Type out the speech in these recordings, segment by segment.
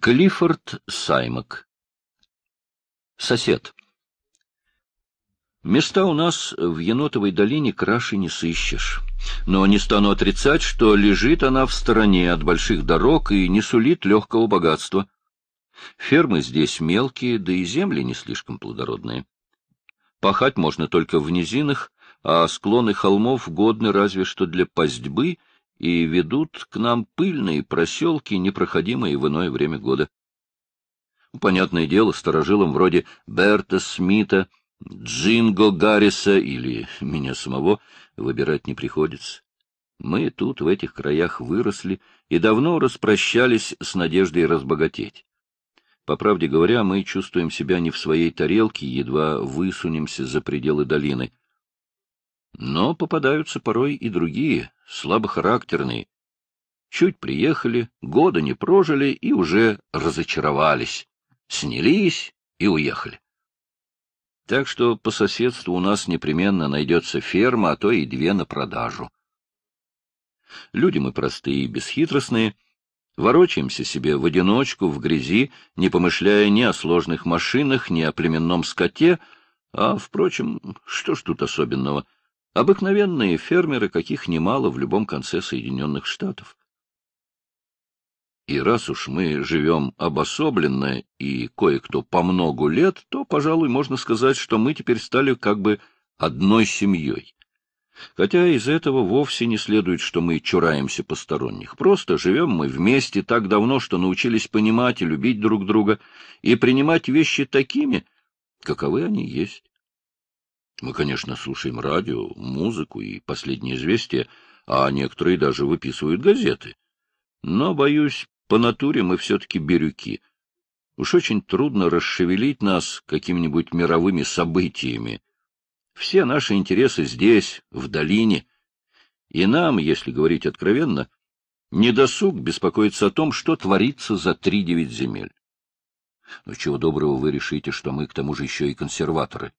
Клиффорд Саймак. Сосед. Места у нас в Енотовой долине краше не сыщешь. Но не стану отрицать, что лежит она в стороне от больших дорог и не сулит легкого богатства. Фермы здесь мелкие, да и земли не слишком плодородные. Пахать можно только в низинах, а склоны холмов годны разве что для пастьбы — и ведут к нам пыльные проселки, непроходимые в иное время года. Ну, понятное дело, старожилам вроде Берта Смита, Джинго Гарриса или меня самого выбирать не приходится. Мы тут, в этих краях, выросли и давно распрощались с надеждой разбогатеть. По правде говоря, мы чувствуем себя не в своей тарелке, едва высунемся за пределы долины. Но попадаются порой и другие, слабохарактерные. Чуть приехали, года не прожили и уже разочаровались, снялись и уехали. Так что по соседству у нас непременно найдется ферма, а то и две на продажу. Люди мы простые и бесхитростные, ворочаемся себе в одиночку, в грязи, не помышляя ни о сложных машинах, ни о племенном скоте, а, впрочем, что ж тут особенного — Обыкновенные фермеры, каких немало в любом конце Соединенных Штатов. И раз уж мы живем обособленно и кое-кто по многу лет, то, пожалуй, можно сказать, что мы теперь стали как бы одной семьей. Хотя из этого вовсе не следует, что мы чураемся посторонних. Просто живем мы вместе так давно, что научились понимать и любить друг друга, и принимать вещи такими, каковы они есть. Мы, конечно, слушаем радио, музыку и последние известия, а некоторые даже выписывают газеты. Но, боюсь, по натуре мы все-таки бирюки. Уж очень трудно расшевелить нас какими-нибудь мировыми событиями. Все наши интересы здесь, в долине. И нам, если говорить откровенно, недосуг беспокоиться о том, что творится за три-девять земель. Но ну, чего доброго вы решите, что мы к тому же еще и консерваторы?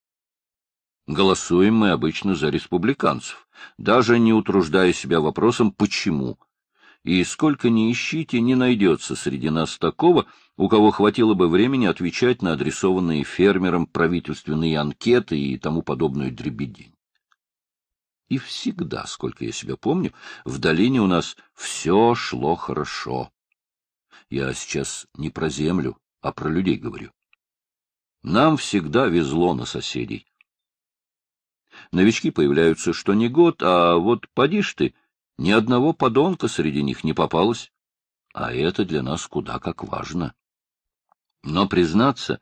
Голосуем мы обычно за республиканцев, даже не утруждая себя вопросом «почему?». И сколько ни ищите, не найдется среди нас такого, у кого хватило бы времени отвечать на адресованные фермерам правительственные анкеты и тому подобную дребедень. И всегда, сколько я себя помню, в долине у нас все шло хорошо. Я сейчас не про землю, а про людей говорю. Нам всегда везло на соседей. Новички появляются что не год, а вот поди ж ты, ни одного подонка среди них не попалось. А это для нас куда как важно. Но, признаться,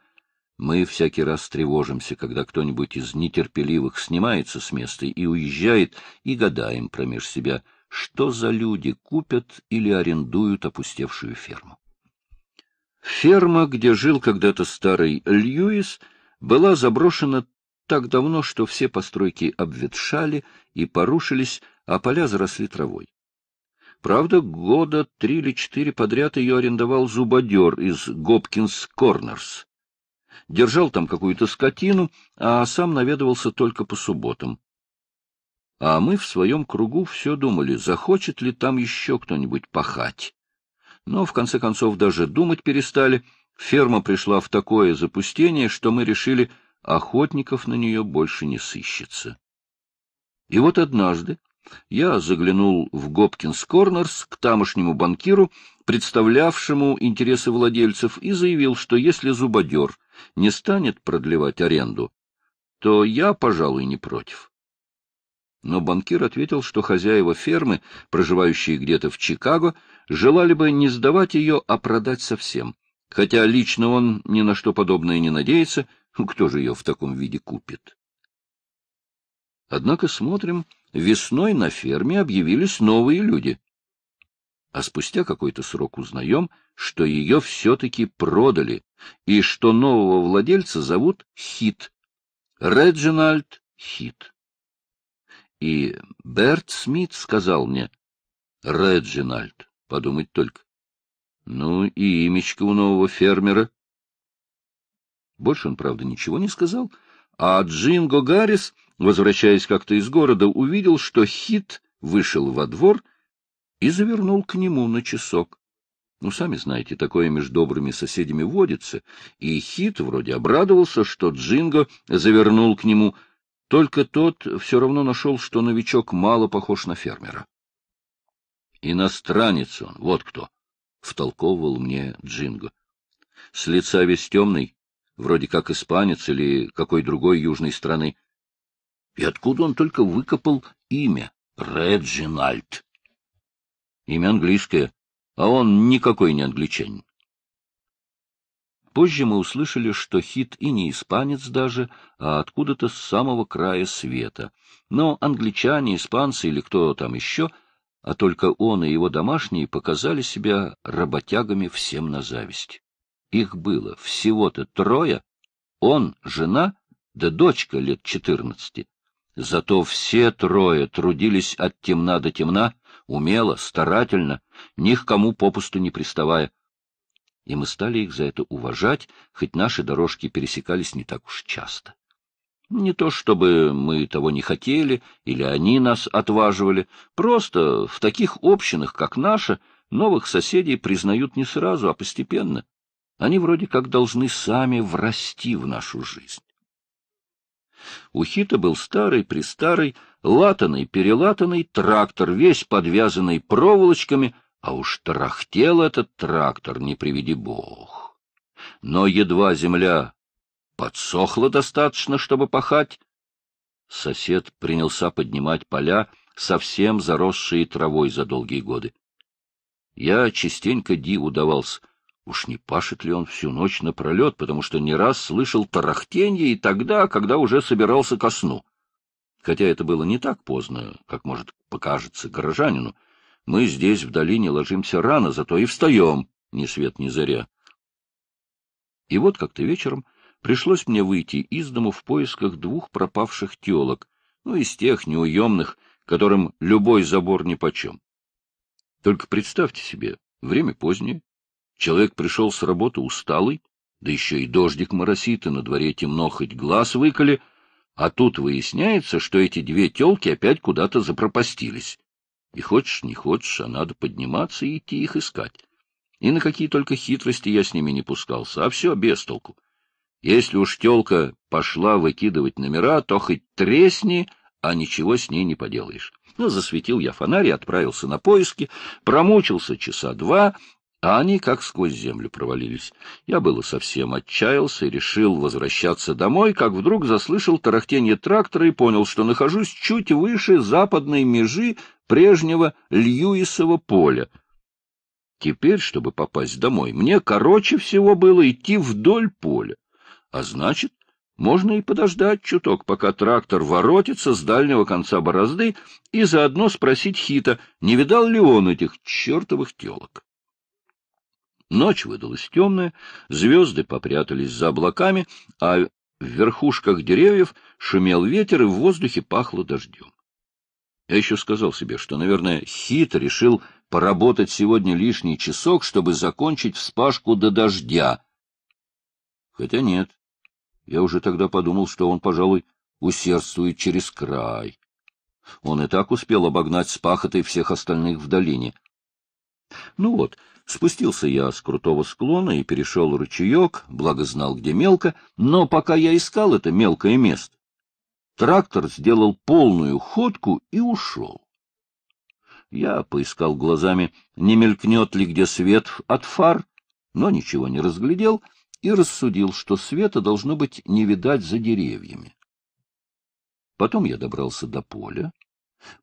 мы всякий раз тревожимся, когда кто-нибудь из нетерпеливых снимается с места и уезжает, и гадаем промеж себя, что за люди купят или арендуют опустевшую ферму. Ферма, где жил когда-то старый Льюис, была заброшена так давно, что все постройки обветшали и порушились, а поля заросли травой. Правда, года три или четыре подряд ее арендовал зубодер из Гопкинс Корнерс. Держал там какую-то скотину, а сам наведывался только по субботам. А мы в своем кругу все думали, захочет ли там еще кто-нибудь пахать. Но, в конце концов, даже думать перестали. Ферма пришла в такое запустение, что мы решили охотников на нее больше не сыщется. И вот однажды я заглянул в Гопкинс Корнерс к тамошнему банкиру, представлявшему интересы владельцев, и заявил, что если зубодер не станет продлевать аренду, то я, пожалуй, не против. Но банкир ответил, что хозяева фермы, проживающие где-то в Чикаго, желали бы не сдавать ее, а продать совсем, хотя лично он ни на что подобное не надеется — ну, кто же ее в таком виде купит? Однако, смотрим, весной на ферме объявились новые люди. А спустя какой-то срок узнаем, что ее все-таки продали, и что нового владельца зовут Хит, Реджинальд Хит. И Берт Смит сказал мне, «Реджинальд, подумать только, ну и имечко у нового фермера. Больше он, правда, ничего не сказал, а Джинго Гаррис, возвращаясь как-то из города, увидел, что Хит вышел во двор и завернул к нему на часок. Ну, сами знаете, такое между добрыми соседями водится, и Хит вроде обрадовался, что Джинго завернул к нему, только тот все равно нашел, что новичок мало похож на фермера. «Иностранец он, вот кто!» — втолковывал мне Джинго. «С лица весь темный, вроде как испанец или какой другой южной страны. И откуда он только выкопал имя Реджинальд? Имя английское, а он никакой не англичанин. Позже мы услышали, что Хит и не испанец даже, а откуда-то с самого края света. Но англичане, испанцы или кто там еще, а только он и его домашние показали себя работягами всем на зависть. Их было всего-то трое, он, жена, да дочка лет четырнадцати. Зато все трое трудились от темна до темна, умело, старательно, ни к кому попусту не приставая. И мы стали их за это уважать, хоть наши дорожки пересекались не так уж часто. Не то чтобы мы того не хотели, или они нас отваживали, просто в таких общинах, как наша, новых соседей признают не сразу, а постепенно. Они вроде как должны сами врасти в нашу жизнь. У Хита был старый-престарый, латанный-перелатанный трактор, весь подвязанный проволочками, а уж трахтел этот трактор, не приведи бог. Но едва земля подсохла достаточно, чтобы пахать, сосед принялся поднимать поля, совсем заросшие травой за долгие годы. Я частенько диву давался, Уж не пашет ли он всю ночь напролет, потому что не раз слышал тарахтенье и тогда, когда уже собирался ко сну. Хотя это было не так поздно, как может покажется горожанину. Мы здесь в долине ложимся рано, зато и встаем, ни свет ни заря. И вот как-то вечером пришлось мне выйти из дому в поисках двух пропавших телок, ну, из тех неуемных, которым любой забор нипочем. Только представьте себе, время позднее, Человек пришел с работы усталый, да еще и дождик моросит, и на дворе темно, хоть глаз выколи, а тут выясняется, что эти две телки опять куда-то запропастились. И хочешь, не хочешь, а надо подниматься и идти их искать. И на какие только хитрости я с ними не пускался, а все без толку. Если уж телка пошла выкидывать номера, то хоть тресни, а ничего с ней не поделаешь. Ну, засветил я фонарь и отправился на поиски, промучился часа два, а они как сквозь землю провалились. Я было совсем отчаялся и решил возвращаться домой, как вдруг заслышал тарахтение трактора и понял, что нахожусь чуть выше западной межи прежнего Льюисова поля. Теперь, чтобы попасть домой, мне короче всего было идти вдоль поля. А значит, можно и подождать чуток, пока трактор воротится с дальнего конца борозды, и заодно спросить Хита, не видал ли он этих чертовых телок. Ночь выдалась темная, звезды попрятались за облаками, а в верхушках деревьев шумел ветер, и в воздухе пахло дождем. Я еще сказал себе, что, наверное, Хит решил поработать сегодня лишний часок, чтобы закончить вспашку до дождя. Хотя нет. Я уже тогда подумал, что он, пожалуй, усердствует через край. Он и так успел обогнать с пахотой всех остальных в долине. Ну вот, Спустился я с крутого склона и перешел ручеек, благо знал, где мелко, но пока я искал это мелкое место, трактор сделал полную ходку и ушел. Я поискал глазами, не мелькнет ли где свет от фар, но ничего не разглядел и рассудил, что света должно быть не видать за деревьями. Потом я добрался до поля,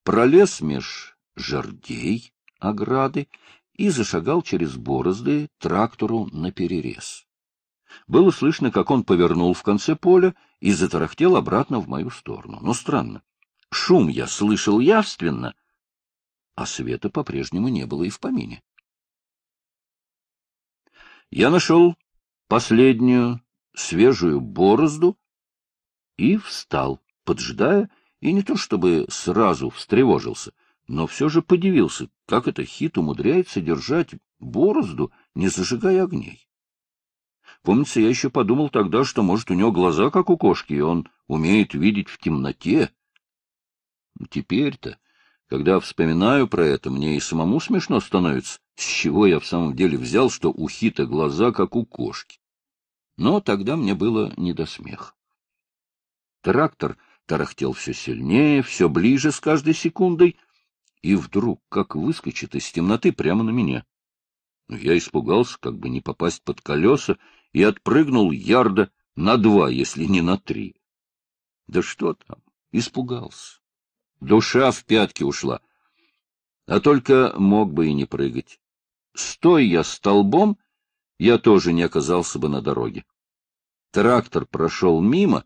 пролез меж жердей ограды и зашагал через борозды трактору на перерез. Было слышно, как он повернул в конце поля и затарахтел обратно в мою сторону. Но странно. Шум я слышал явственно, а света по-прежнему не было и в помине. Я нашел последнюю свежую борозду и встал, поджидая, и не то чтобы сразу встревожился — но все же подивился, как это хит умудряется держать борозду, не зажигая огней. Помнится, я еще подумал тогда, что, может, у него глаза, как у кошки, и он умеет видеть в темноте. Теперь-то, когда вспоминаю про это, мне и самому смешно становится, с чего я в самом деле взял, что у Хита глаза, как у кошки. Но тогда мне было не до смеха. Трактор тарахтел все сильнее, все ближе с каждой секундой — и вдруг как выскочит из темноты прямо на меня. Я испугался, как бы не попасть под колеса, и отпрыгнул ярда на два, если не на три. Да что там, испугался. Душа в пятки ушла. А только мог бы и не прыгать. Стой я столбом, я тоже не оказался бы на дороге. Трактор прошел мимо,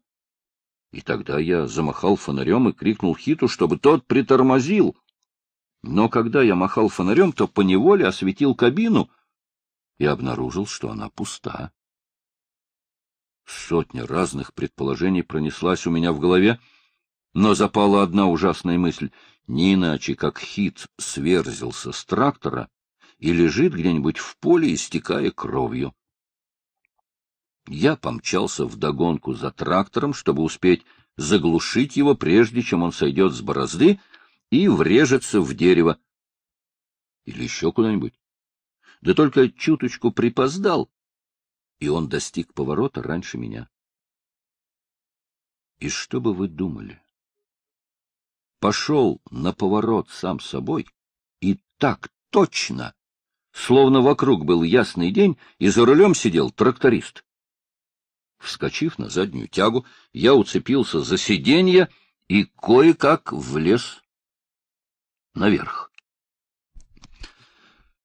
и тогда я замахал фонарем и крикнул Хиту, чтобы тот притормозил. Но когда я махал фонарем, то поневоле осветил кабину и обнаружил, что она пуста. Сотня разных предположений пронеслась у меня в голове, но запала одна ужасная мысль. Не иначе, как хит сверзился с трактора и лежит где-нибудь в поле, истекая кровью. Я помчался вдогонку за трактором, чтобы успеть заглушить его, прежде чем он сойдет с борозды, и врежется в дерево. Или еще куда-нибудь. Да только чуточку припоздал, и он достиг поворота раньше меня. И что бы вы думали? Пошел на поворот сам собой, и так точно, словно вокруг был ясный день, и за рулем сидел тракторист. Вскочив на заднюю тягу, я уцепился за сиденье и кое-как влез наверх.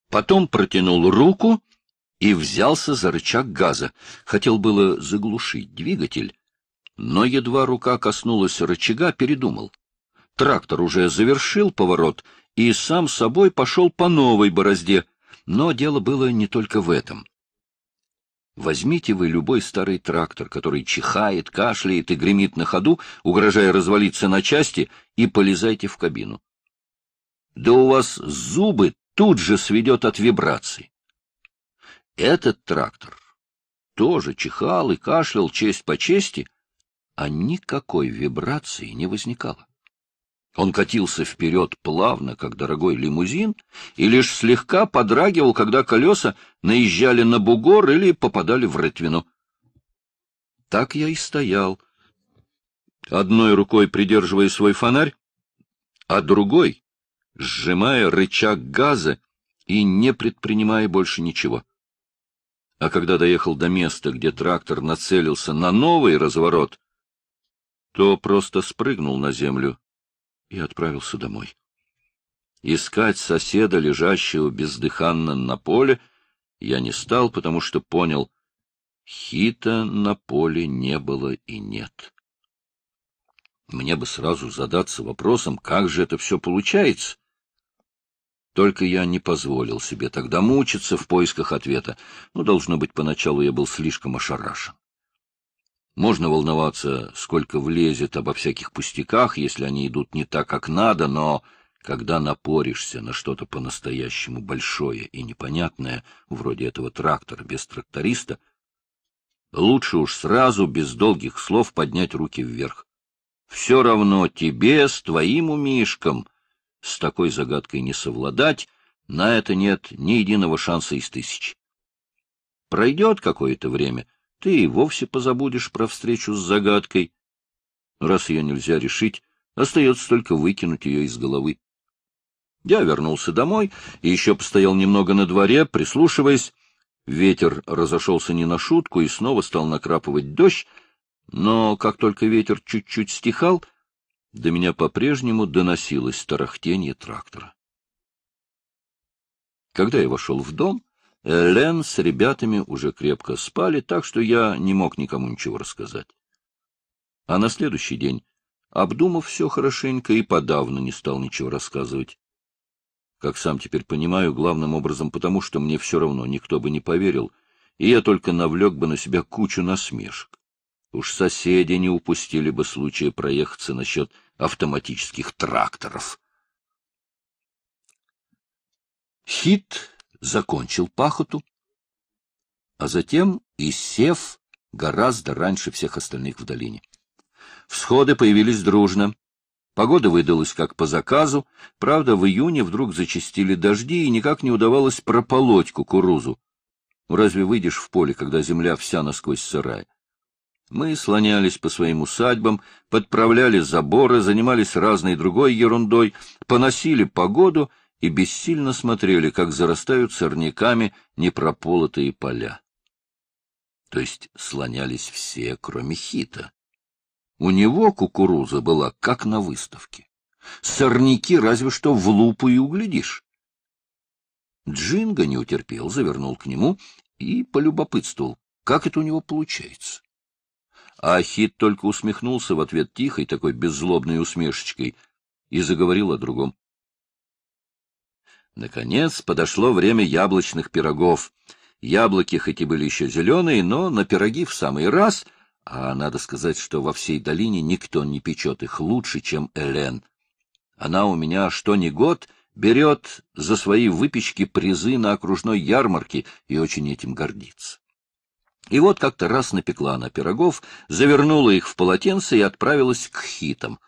Потом протянул руку и взялся за рычаг газа. Хотел было заглушить двигатель, но едва рука коснулась рычага, передумал. Трактор уже завершил поворот и сам собой пошел по новой борозде, но дело было не только в этом. Возьмите вы любой старый трактор, который чихает, кашляет и гремит на ходу, угрожая развалиться на части, и полезайте в кабину да у вас зубы тут же сведет от вибраций. Этот трактор тоже чихал и кашлял честь по чести, а никакой вибрации не возникало. Он катился вперед плавно, как дорогой лимузин, и лишь слегка подрагивал, когда колеса наезжали на бугор или попадали в рытвину. Так я и стоял, одной рукой придерживая свой фонарь, а другой сжимая рычаг газа и не предпринимая больше ничего. А когда доехал до места, где трактор нацелился на новый разворот, то просто спрыгнул на землю и отправился домой. Искать соседа, лежащего бездыханно на поле, я не стал, потому что понял, хита на поле не было и нет. Мне бы сразу задаться вопросом, как же это все получается. Только я не позволил себе тогда мучиться в поисках ответа. Ну, должно быть, поначалу я был слишком ошарашен. Можно волноваться, сколько влезет обо всяких пустяках, если они идут не так, как надо, но когда напоришься на что-то по-настоящему большое и непонятное, вроде этого трактора без тракториста, лучше уж сразу, без долгих слов, поднять руки вверх. Все равно тебе с твоим умишком — с такой загадкой не совладать, на это нет ни единого шанса из тысяч. Пройдет какое-то время, ты и вовсе позабудешь про встречу с загадкой. Раз ее нельзя решить, остается только выкинуть ее из головы. Я вернулся домой и еще постоял немного на дворе, прислушиваясь. Ветер разошелся не на шутку и снова стал накрапывать дождь, но как только ветер чуть-чуть стихал, до меня по-прежнему доносилось тарахтение трактора. Когда я вошел в дом, Лен с ребятами уже крепко спали, так что я не мог никому ничего рассказать. А на следующий день, обдумав все хорошенько, и подавно не стал ничего рассказывать. Как сам теперь понимаю, главным образом потому, что мне все равно никто бы не поверил, и я только навлек бы на себя кучу насмешек. Уж соседи не упустили бы случая проехаться насчет автоматических тракторов. Хит закончил пахоту, а затем и сев гораздо раньше всех остальных в долине. Всходы появились дружно. Погода выдалась как по заказу, правда, в июне вдруг зачистили дожди и никак не удавалось прополоть кукурузу. Разве выйдешь в поле, когда земля вся насквозь сырая? Мы слонялись по своим усадьбам, подправляли заборы, занимались разной другой ерундой, поносили погоду и бессильно смотрели, как зарастают сорняками непрополотые поля. То есть слонялись все, кроме Хита. У него кукуруза была как на выставке. Сорняки разве что в лупу и углядишь. Джинго не утерпел, завернул к нему и полюбопытствовал, как это у него получается а Хит только усмехнулся в ответ тихой, такой беззлобной усмешечкой, и заговорил о другом. Наконец подошло время яблочных пирогов. Яблоки хоть и были еще зеленые, но на пироги в самый раз, а надо сказать, что во всей долине никто не печет их лучше, чем Элен. Она у меня что ни год берет за свои выпечки призы на окружной ярмарке и очень этим гордится. И вот как-то раз напекла она пирогов, завернула их в полотенце и отправилась к хитам.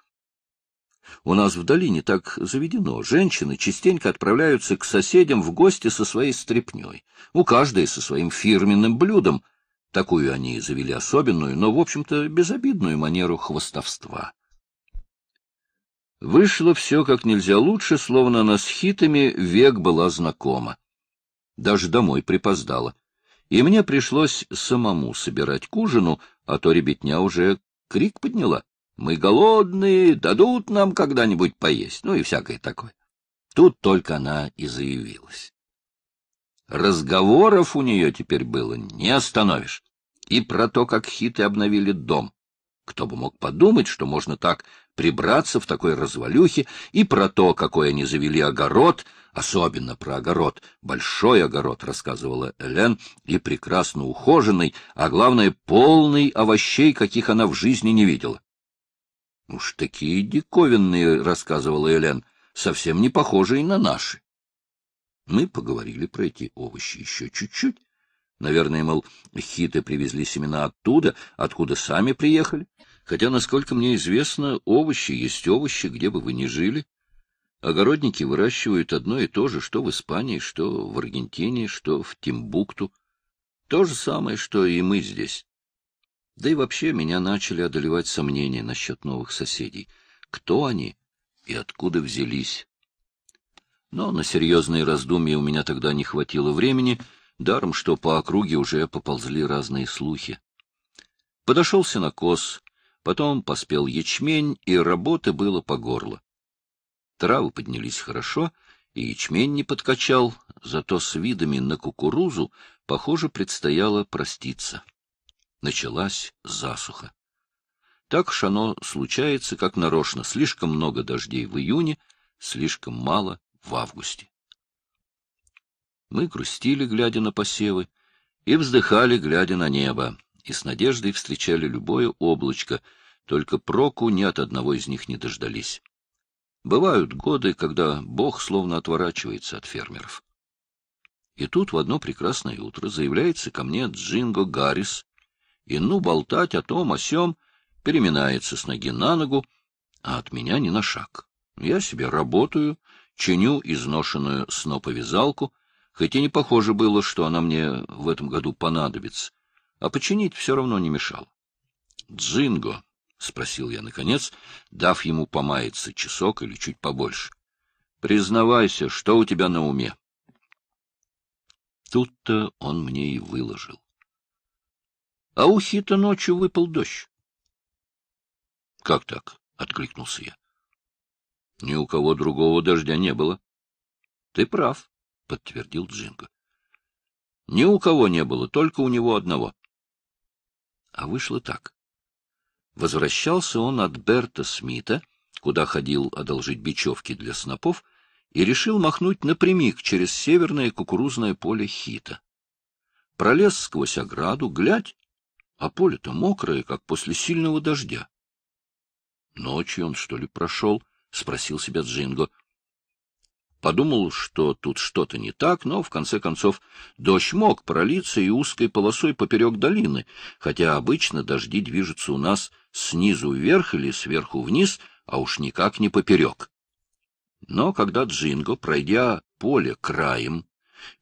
У нас в долине так заведено. Женщины частенько отправляются к соседям в гости со своей стряпней. У каждой со своим фирменным блюдом. Такую они завели особенную, но, в общем-то, безобидную манеру хвостовства. Вышло все как нельзя лучше, словно она с хитами век была знакома. Даже домой припоздала и мне пришлось самому собирать к ужину, а то ребятня уже крик подняла. Мы голодные, дадут нам когда-нибудь поесть, ну и всякое такое. Тут только она и заявилась. Разговоров у нее теперь было не остановишь. И про то, как хиты обновили дом. Кто бы мог подумать, что можно так прибраться в такой развалюхе, и про то, какой они завели огород — особенно про огород, большой огород, рассказывала Элен, и прекрасно ухоженный, а главное, полный овощей, каких она в жизни не видела. — Уж такие диковинные, — рассказывала Элен, — совсем не похожие на наши. Мы поговорили про эти овощи еще чуть-чуть. Наверное, мол, хиты привезли семена оттуда, откуда сами приехали. Хотя, насколько мне известно, овощи есть овощи, где бы вы ни жили. Огородники выращивают одно и то же, что в Испании, что в Аргентине, что в Тимбукту. То же самое, что и мы здесь. Да и вообще меня начали одолевать сомнения насчет новых соседей. Кто они и откуда взялись? Но на серьезные раздумья у меня тогда не хватило времени, даром что по округе уже поползли разные слухи. Подошелся на кос, потом поспел ячмень, и работы было по горло. Травы поднялись хорошо, и ячмень не подкачал, зато с видами на кукурузу, похоже, предстояло проститься. Началась засуха. Так уж оно случается, как нарочно, слишком много дождей в июне, слишком мало в августе. Мы грустили, глядя на посевы, и вздыхали, глядя на небо, и с надеждой встречали любое облачко, только проку ни от одного из них не дождались. Бывают годы, когда Бог словно отворачивается от фермеров. И тут в одно прекрасное утро заявляется ко мне Джинго Гаррис, и ну болтать о том, о сём, переминается с ноги на ногу, а от меня ни на шаг. Я себе работаю, чиню изношенную сноповязалку, хотя не похоже было, что она мне в этом году понадобится, а починить все равно не мешал. Джинго, — спросил я наконец, дав ему помаяться часок или чуть побольше. — Признавайся, что у тебя на уме? Тут-то он мне и выложил. А у Хита ночью выпал дождь. — Как так? — откликнулся я. — Ни у кого другого дождя не было. — Ты прав, — подтвердил Джинго. — Ни у кого не было, только у него одного. А вышло так. Возвращался он от Берта Смита, куда ходил одолжить бечевки для снопов, и решил махнуть напрямик через северное кукурузное поле хита. Пролез сквозь ограду, глядь, а поле-то мокрое, как после сильного дождя. — Ночью он, что ли, прошел? — спросил себя Джинго. Подумал, что тут что-то не так, но, в конце концов, дождь мог пролиться и узкой полосой поперек долины, хотя обычно дожди движутся у нас снизу вверх или сверху вниз, а уж никак не поперек. Но когда Джинго, пройдя поле краем,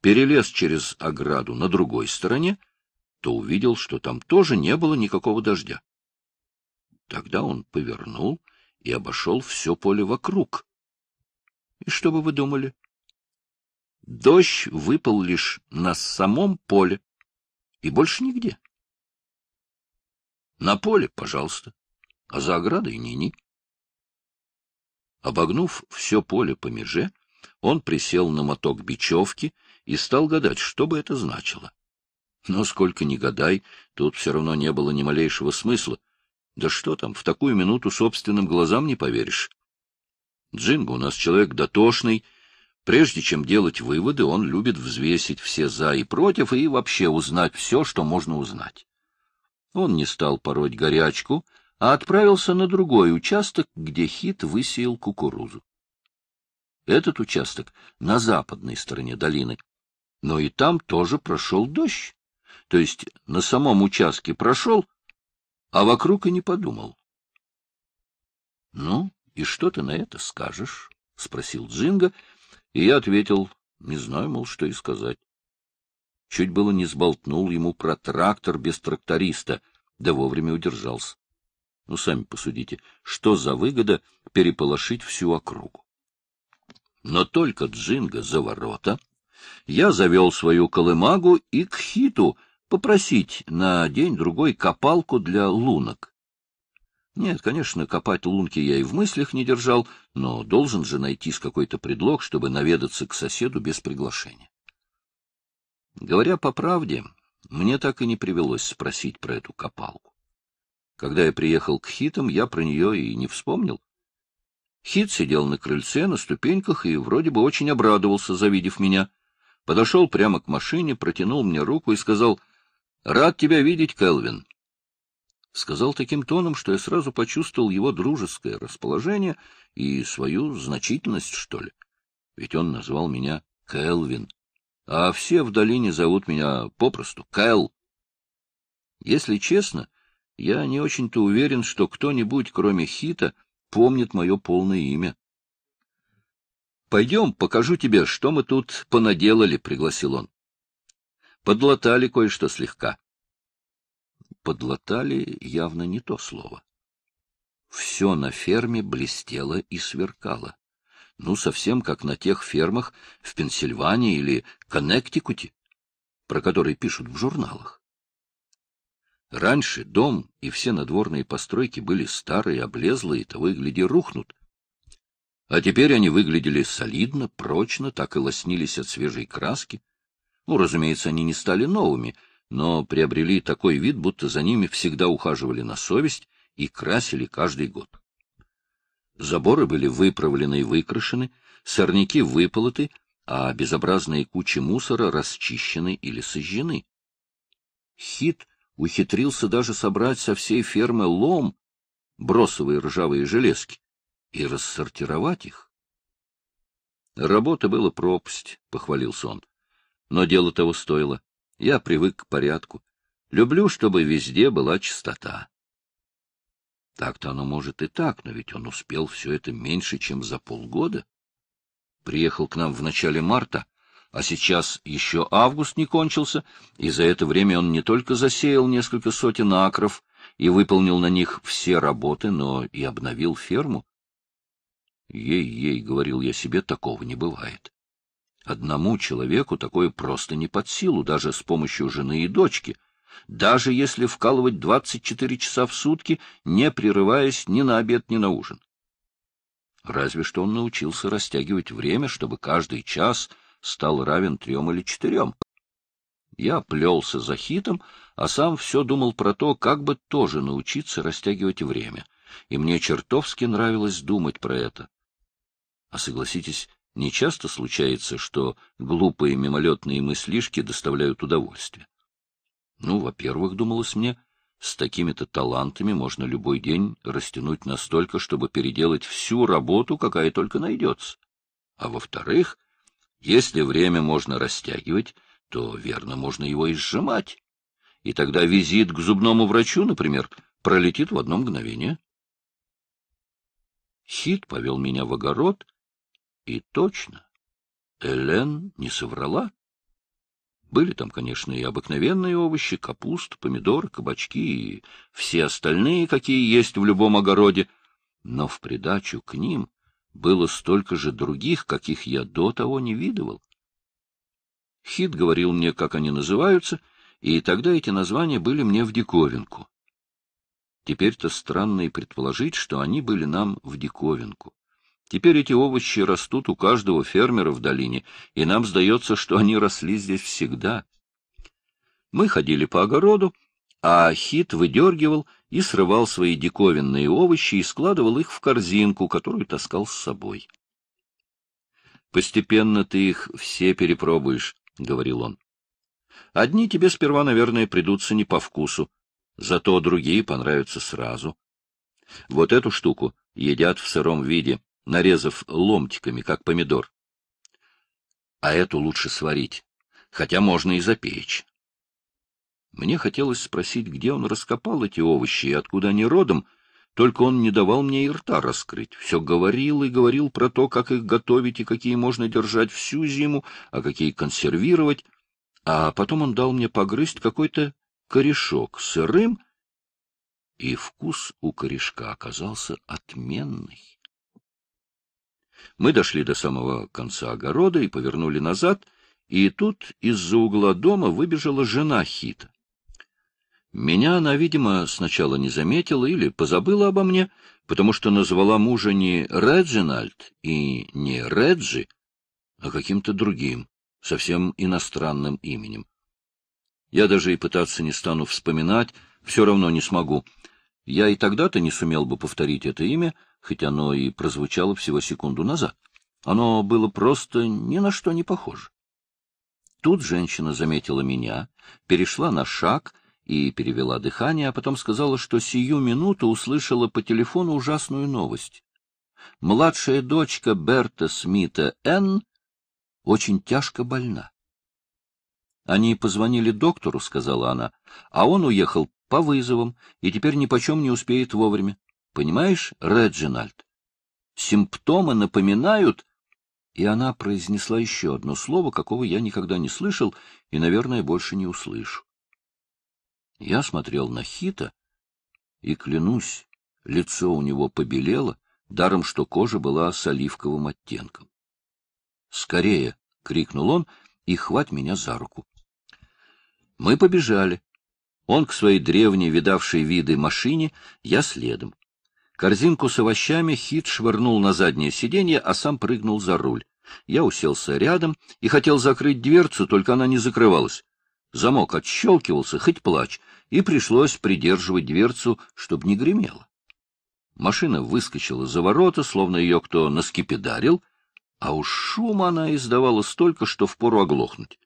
перелез через ограду на другой стороне, то увидел, что там тоже не было никакого дождя. Тогда он повернул и обошел все поле вокруг, и что бы вы думали? Дождь выпал лишь на самом поле и больше нигде. На поле, пожалуйста, а за оградой ни-ни. Обогнув все поле по меже, он присел на моток бечевки и стал гадать, что бы это значило. Но сколько ни гадай, тут все равно не было ни малейшего смысла. Да что там, в такую минуту собственным глазам не поверишь. Джинго у нас человек дотошный. Прежде чем делать выводы, он любит взвесить все «за» и «против» и вообще узнать все, что можно узнать. Он не стал пороть горячку, а отправился на другой участок, где Хит высеял кукурузу. Этот участок на западной стороне долины. Но и там тоже прошел дождь. То есть на самом участке прошел, а вокруг и не подумал. — Ну, — И что ты на это скажешь? — спросил Дзинга, и я ответил, не знаю, мол, что и сказать. Чуть было не сболтнул ему про трактор без тракториста, да вовремя удержался. Ну, сами посудите, что за выгода переполошить всю округу? Но только Джинга за ворота, я завел свою колымагу и к хиту попросить на день-другой копалку для лунок. Нет, конечно, копать лунки я и в мыслях не держал, но должен же найтись какой-то предлог, чтобы наведаться к соседу без приглашения. Говоря по правде, мне так и не привелось спросить про эту копалку. Когда я приехал к Хитам, я про нее и не вспомнил. Хит сидел на крыльце, на ступеньках, и вроде бы очень обрадовался, завидев меня. Подошел прямо к машине, протянул мне руку и сказал, «Рад тебя видеть, Келвин сказал таким тоном, что я сразу почувствовал его дружеское расположение и свою значительность, что ли. Ведь он назвал меня Кэлвин, а все в долине зовут меня попросту Кэл. Если честно, я не очень-то уверен, что кто-нибудь, кроме Хита, помнит мое полное имя. — Пойдем, покажу тебе, что мы тут понаделали, — пригласил он. Подлатали кое-что слегка подлатали явно не то слово. Все на ферме блестело и сверкало. Ну, совсем как на тех фермах в Пенсильвании или Коннектикуте, про которые пишут в журналах. Раньше дом и все надворные постройки были старые, облезлые, того и гляди, рухнут. А теперь они выглядели солидно, прочно, так и лоснились от свежей краски. Ну, разумеется, они не стали новыми — но приобрели такой вид, будто за ними всегда ухаживали на совесть и красили каждый год. Заборы были выправлены и выкрашены, сорняки выполоты, а безобразные кучи мусора расчищены или сожжены. Хит ухитрился даже собрать со всей фермы лом, бросовые ржавые железки, и рассортировать их. — Работа была пропасть, — похвалился он. Но дело того стоило. Я привык к порядку. Люблю, чтобы везде была чистота. Так-то оно может и так, но ведь он успел все это меньше, чем за полгода. Приехал к нам в начале марта, а сейчас еще август не кончился, и за это время он не только засеял несколько сотен акров и выполнил на них все работы, но и обновил ферму. «Ей-ей», — говорил я себе, — «такого не бывает». Одному человеку такое просто не под силу, даже с помощью жены и дочки, даже если вкалывать 24 часа в сутки, не прерываясь ни на обед, ни на ужин. Разве что он научился растягивать время, чтобы каждый час стал равен трем или четырем. Я плелся за хитом, а сам все думал про то, как бы тоже научиться растягивать время. И мне чертовски нравилось думать про это. А согласитесь, не часто случается, что глупые мимолетные мыслишки доставляют удовольствие. Ну, во-первых, думалось мне, с такими-то талантами можно любой день растянуть настолько, чтобы переделать всю работу, какая только найдется. А во-вторых, если время можно растягивать, то, верно, можно его и сжимать. И тогда визит к зубному врачу, например, пролетит в одно мгновение. Хит повел меня в огород — и точно, Элен не соврала. Были там, конечно, и обыкновенные овощи, капуст, помидоры, кабачки и все остальные, какие есть в любом огороде, но в придачу к ним было столько же других, каких я до того не видывал. Хит говорил мне, как они называются, и тогда эти названия были мне в диковинку. Теперь-то странно и предположить, что они были нам в диковинку. Теперь эти овощи растут у каждого фермера в долине, и нам сдается, что они росли здесь всегда. Мы ходили по огороду, а Хит выдергивал и срывал свои диковинные овощи и складывал их в корзинку, которую таскал с собой. «Постепенно ты их все перепробуешь», — говорил он. «Одни тебе сперва, наверное, придутся не по вкусу, зато другие понравятся сразу. Вот эту штуку едят в сыром виде, нарезав ломтиками, как помидор. А эту лучше сварить, хотя можно и запечь. Мне хотелось спросить, где он раскопал эти овощи и откуда они родом, только он не давал мне и рта раскрыть. Все говорил и говорил про то, как их готовить и какие можно держать всю зиму, а какие консервировать. А потом он дал мне погрызть какой-то корешок сырым, и вкус у корешка оказался отменный. Мы дошли до самого конца огорода и повернули назад, и тут из-за угла дома выбежала жена Хита. Меня она, видимо, сначала не заметила или позабыла обо мне, потому что назвала мужа не Реджинальд и не Реджи, а каким-то другим, совсем иностранным именем. Я даже и пытаться не стану вспоминать, все равно не смогу. Я и тогда-то не сумел бы повторить это имя, хоть оно и прозвучало всего секунду назад. Оно было просто ни на что не похоже. Тут женщина заметила меня, перешла на шаг и перевела дыхание, а потом сказала, что сию минуту услышала по телефону ужасную новость. Младшая дочка Берта Смита Н. очень тяжко больна. Они позвонили доктору, сказала она, а он уехал по вызовам и теперь ни нипочем не успеет вовремя. Понимаешь, Реджинальд, симптомы напоминают... И она произнесла еще одно слово, какого я никогда не слышал и, наверное, больше не услышу. Я смотрел на Хита и, клянусь, лицо у него побелело, даром что кожа была с оливковым оттенком. «Скорее!» — крикнул он, и хвать меня за руку. Мы побежали. Он к своей древней, видавшей виды машине, я следом. Корзинку с овощами Хит швырнул на заднее сиденье, а сам прыгнул за руль. Я уселся рядом и хотел закрыть дверцу, только она не закрывалась. Замок отщелкивался, хоть плач, и пришлось придерживать дверцу, чтобы не гремело. Машина выскочила за ворота, словно ее кто наскипидарил, а уж шума она издавала столько, что впору оглохнуть.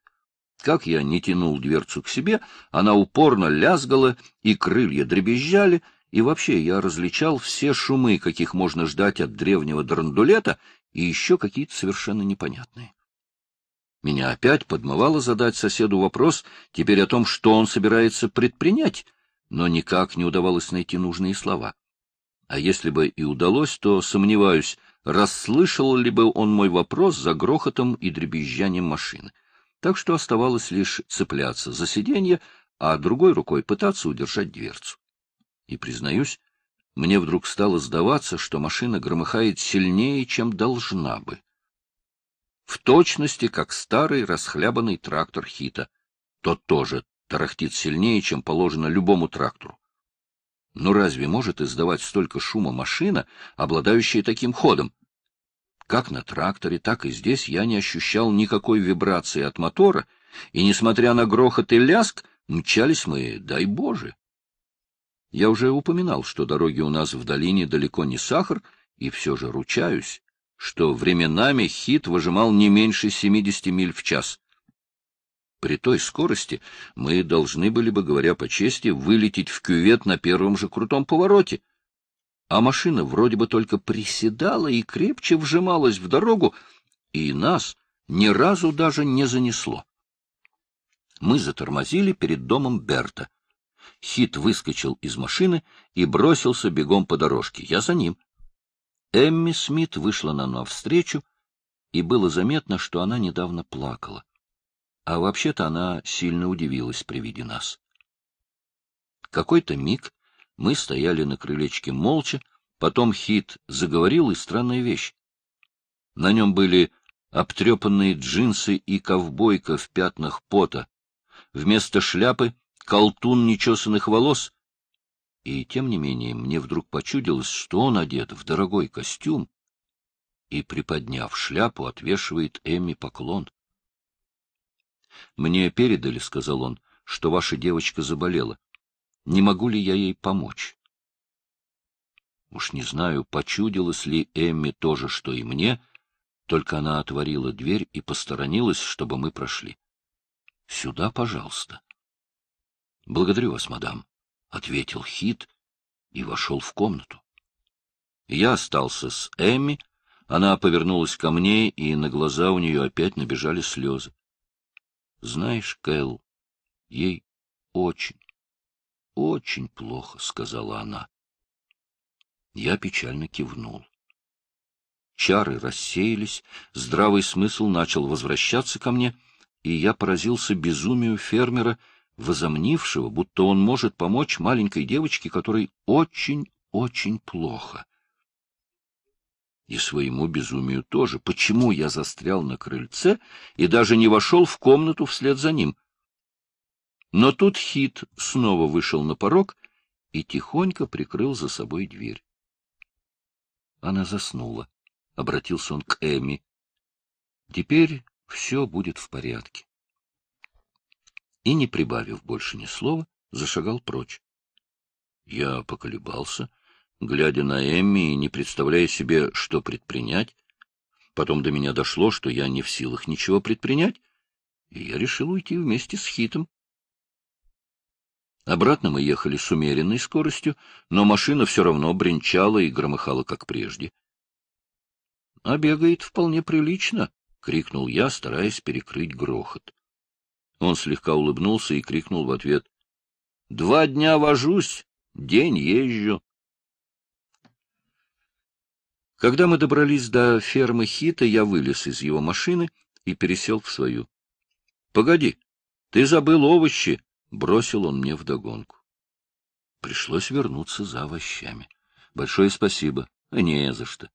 Как я не тянул дверцу к себе, она упорно лязгала, и крылья дребезжали — и вообще я различал все шумы, каких можно ждать от древнего драндулета, и еще какие-то совершенно непонятные. Меня опять подмывало задать соседу вопрос теперь о том, что он собирается предпринять, но никак не удавалось найти нужные слова. А если бы и удалось, то, сомневаюсь, расслышал ли бы он мой вопрос за грохотом и дребезжанием машины. Так что оставалось лишь цепляться за сиденье, а другой рукой пытаться удержать дверцу. И, признаюсь, мне вдруг стало сдаваться, что машина громыхает сильнее, чем должна бы. В точности, как старый расхлябанный трактор Хита. Тот тоже тарахтит сильнее, чем положено любому трактору. Но разве может издавать столько шума машина, обладающая таким ходом? Как на тракторе, так и здесь я не ощущал никакой вибрации от мотора, и, несмотря на грохот и ляск, мчались мы, дай Боже, я уже упоминал, что дороги у нас в долине далеко не сахар, и все же ручаюсь, что временами хит выжимал не меньше 70 миль в час. При той скорости мы должны были бы, говоря по чести, вылететь в кювет на первом же крутом повороте. А машина вроде бы только приседала и крепче вжималась в дорогу, и нас ни разу даже не занесло. Мы затормозили перед домом Берта. Хит выскочил из машины и бросился бегом по дорожке. Я за ним. Эмми Смит вышла нам навстречу, и было заметно, что она недавно плакала. А вообще-то она сильно удивилась при виде нас. Какой-то миг мы стояли на крылечке молча, потом Хит заговорил, и странная вещь. На нем были обтрепанные джинсы и ковбойка в пятнах пота. Вместо шляпы колтун нечесанных волос. И, тем не менее, мне вдруг почудилось, что он одет в дорогой костюм и, приподняв шляпу, отвешивает Эмми поклон. — Мне передали, — сказал он, — что ваша девочка заболела. Не могу ли я ей помочь? Уж не знаю, почудилось ли Эмми то же, что и мне, только она отворила дверь и посторонилась, чтобы мы прошли. — Сюда, пожалуйста. Благодарю вас, мадам, — ответил Хит и вошел в комнату. Я остался с Эми. Она повернулась ко мне, и на глаза у нее опять набежали слезы. Знаешь, Кэл, ей очень, очень плохо, — сказала она. Я печально кивнул. Чары рассеялись, здравый смысл начал возвращаться ко мне, и я поразился безумию фермера, — возомнившего, будто он может помочь маленькой девочке, которой очень-очень плохо. И своему безумию тоже. Почему я застрял на крыльце и даже не вошел в комнату вслед за ним? Но тут Хит снова вышел на порог и тихонько прикрыл за собой дверь. Она заснула. — обратился он к Эми. Теперь все будет в порядке и, не прибавив больше ни слова, зашагал прочь. Я поколебался, глядя на Эмми и не представляя себе, что предпринять. Потом до меня дошло, что я не в силах ничего предпринять, и я решил уйти вместе с Хитом. Обратно мы ехали с умеренной скоростью, но машина все равно бренчала и громыхала, как прежде. — А бегает вполне прилично, — крикнул я, стараясь перекрыть грохот. Он слегка улыбнулся и крикнул в ответ. — Два дня вожусь, день езжу. Когда мы добрались до фермы Хита, я вылез из его машины и пересел в свою. — Погоди, ты забыл овощи! — бросил он мне вдогонку. Пришлось вернуться за овощами. Большое спасибо. А не за что.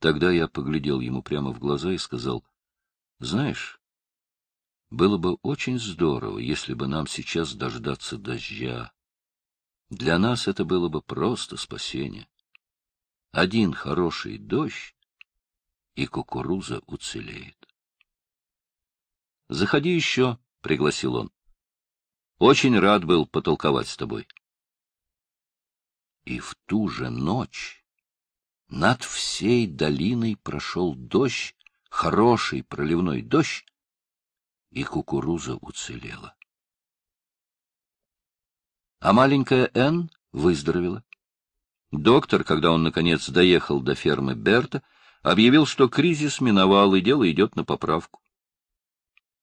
Тогда я поглядел ему прямо в глаза и сказал, — Знаешь, было бы очень здорово, если бы нам сейчас дождаться дождя. Для нас это было бы просто спасение. Один хороший дождь, и кукуруза уцелеет. — Заходи еще, — пригласил он. — Очень рад был потолковать с тобой. И в ту же ночь над всей долиной прошел дождь, хороший проливной дождь, и кукуруза уцелела. А маленькая Энн выздоровела. Доктор, когда он, наконец, доехал до фермы Берта, объявил, что кризис миновал, и дело идет на поправку.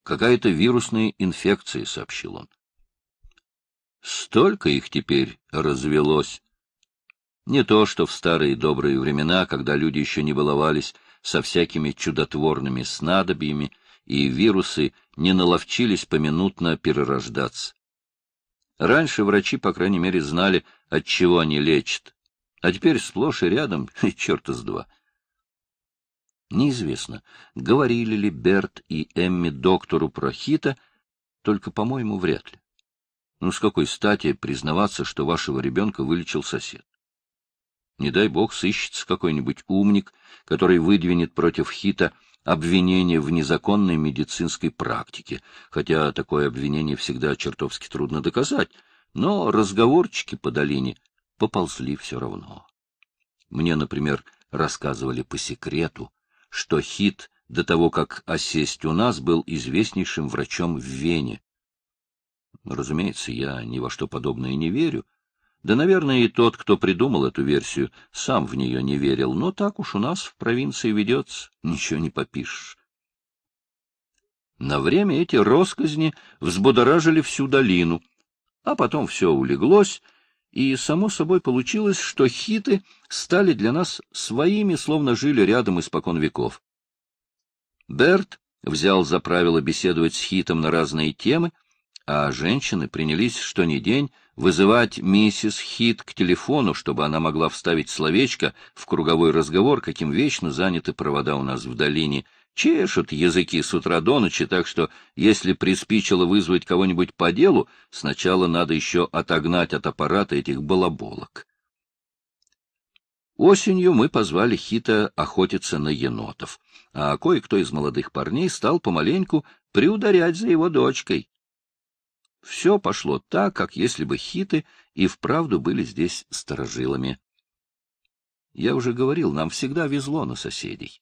«Какая-то вирусная инфекция», — сообщил он. «Столько их теперь развелось!» Не то, что в старые добрые времена, когда люди еще не баловались со всякими чудотворными снадобьями, и вирусы не наловчились поминутно перерождаться. Раньше врачи, по крайней мере, знали, от чего они лечат, а теперь сплошь и рядом, и черта с два. Неизвестно, говорили ли Берт и Эмми доктору про Хита, только, по-моему, вряд ли. Ну, с какой стати признаваться, что вашего ребенка вылечил сосед? Не дай бог сыщется какой-нибудь умник, который выдвинет против Хита обвинение в незаконной медицинской практике, хотя такое обвинение всегда чертовски трудно доказать, но разговорчики по долине поползли все равно. Мне, например, рассказывали по секрету, что Хит до того, как осесть у нас, был известнейшим врачом в Вене. Разумеется, я ни во что подобное не верю, да, наверное, и тот, кто придумал эту версию, сам в нее не верил, но так уж у нас в провинции ведется, ничего не попишешь. На время эти росказни взбудоражили всю долину, а потом все улеглось, и само собой получилось, что хиты стали для нас своими, словно жили рядом испокон веков. Берт взял за правило беседовать с хитом на разные темы, а женщины принялись что ни день вызывать миссис Хит к телефону, чтобы она могла вставить словечко в круговой разговор, каким вечно заняты провода у нас в долине. Чешут языки с утра до ночи, так что, если приспичило вызвать кого-нибудь по делу, сначала надо еще отогнать от аппарата этих балаболок. Осенью мы позвали Хита охотиться на енотов, а кое-кто из молодых парней стал помаленьку приударять за его дочкой. Все пошло так, как если бы хиты и вправду были здесь сторожилами. Я уже говорил, нам всегда везло на соседей.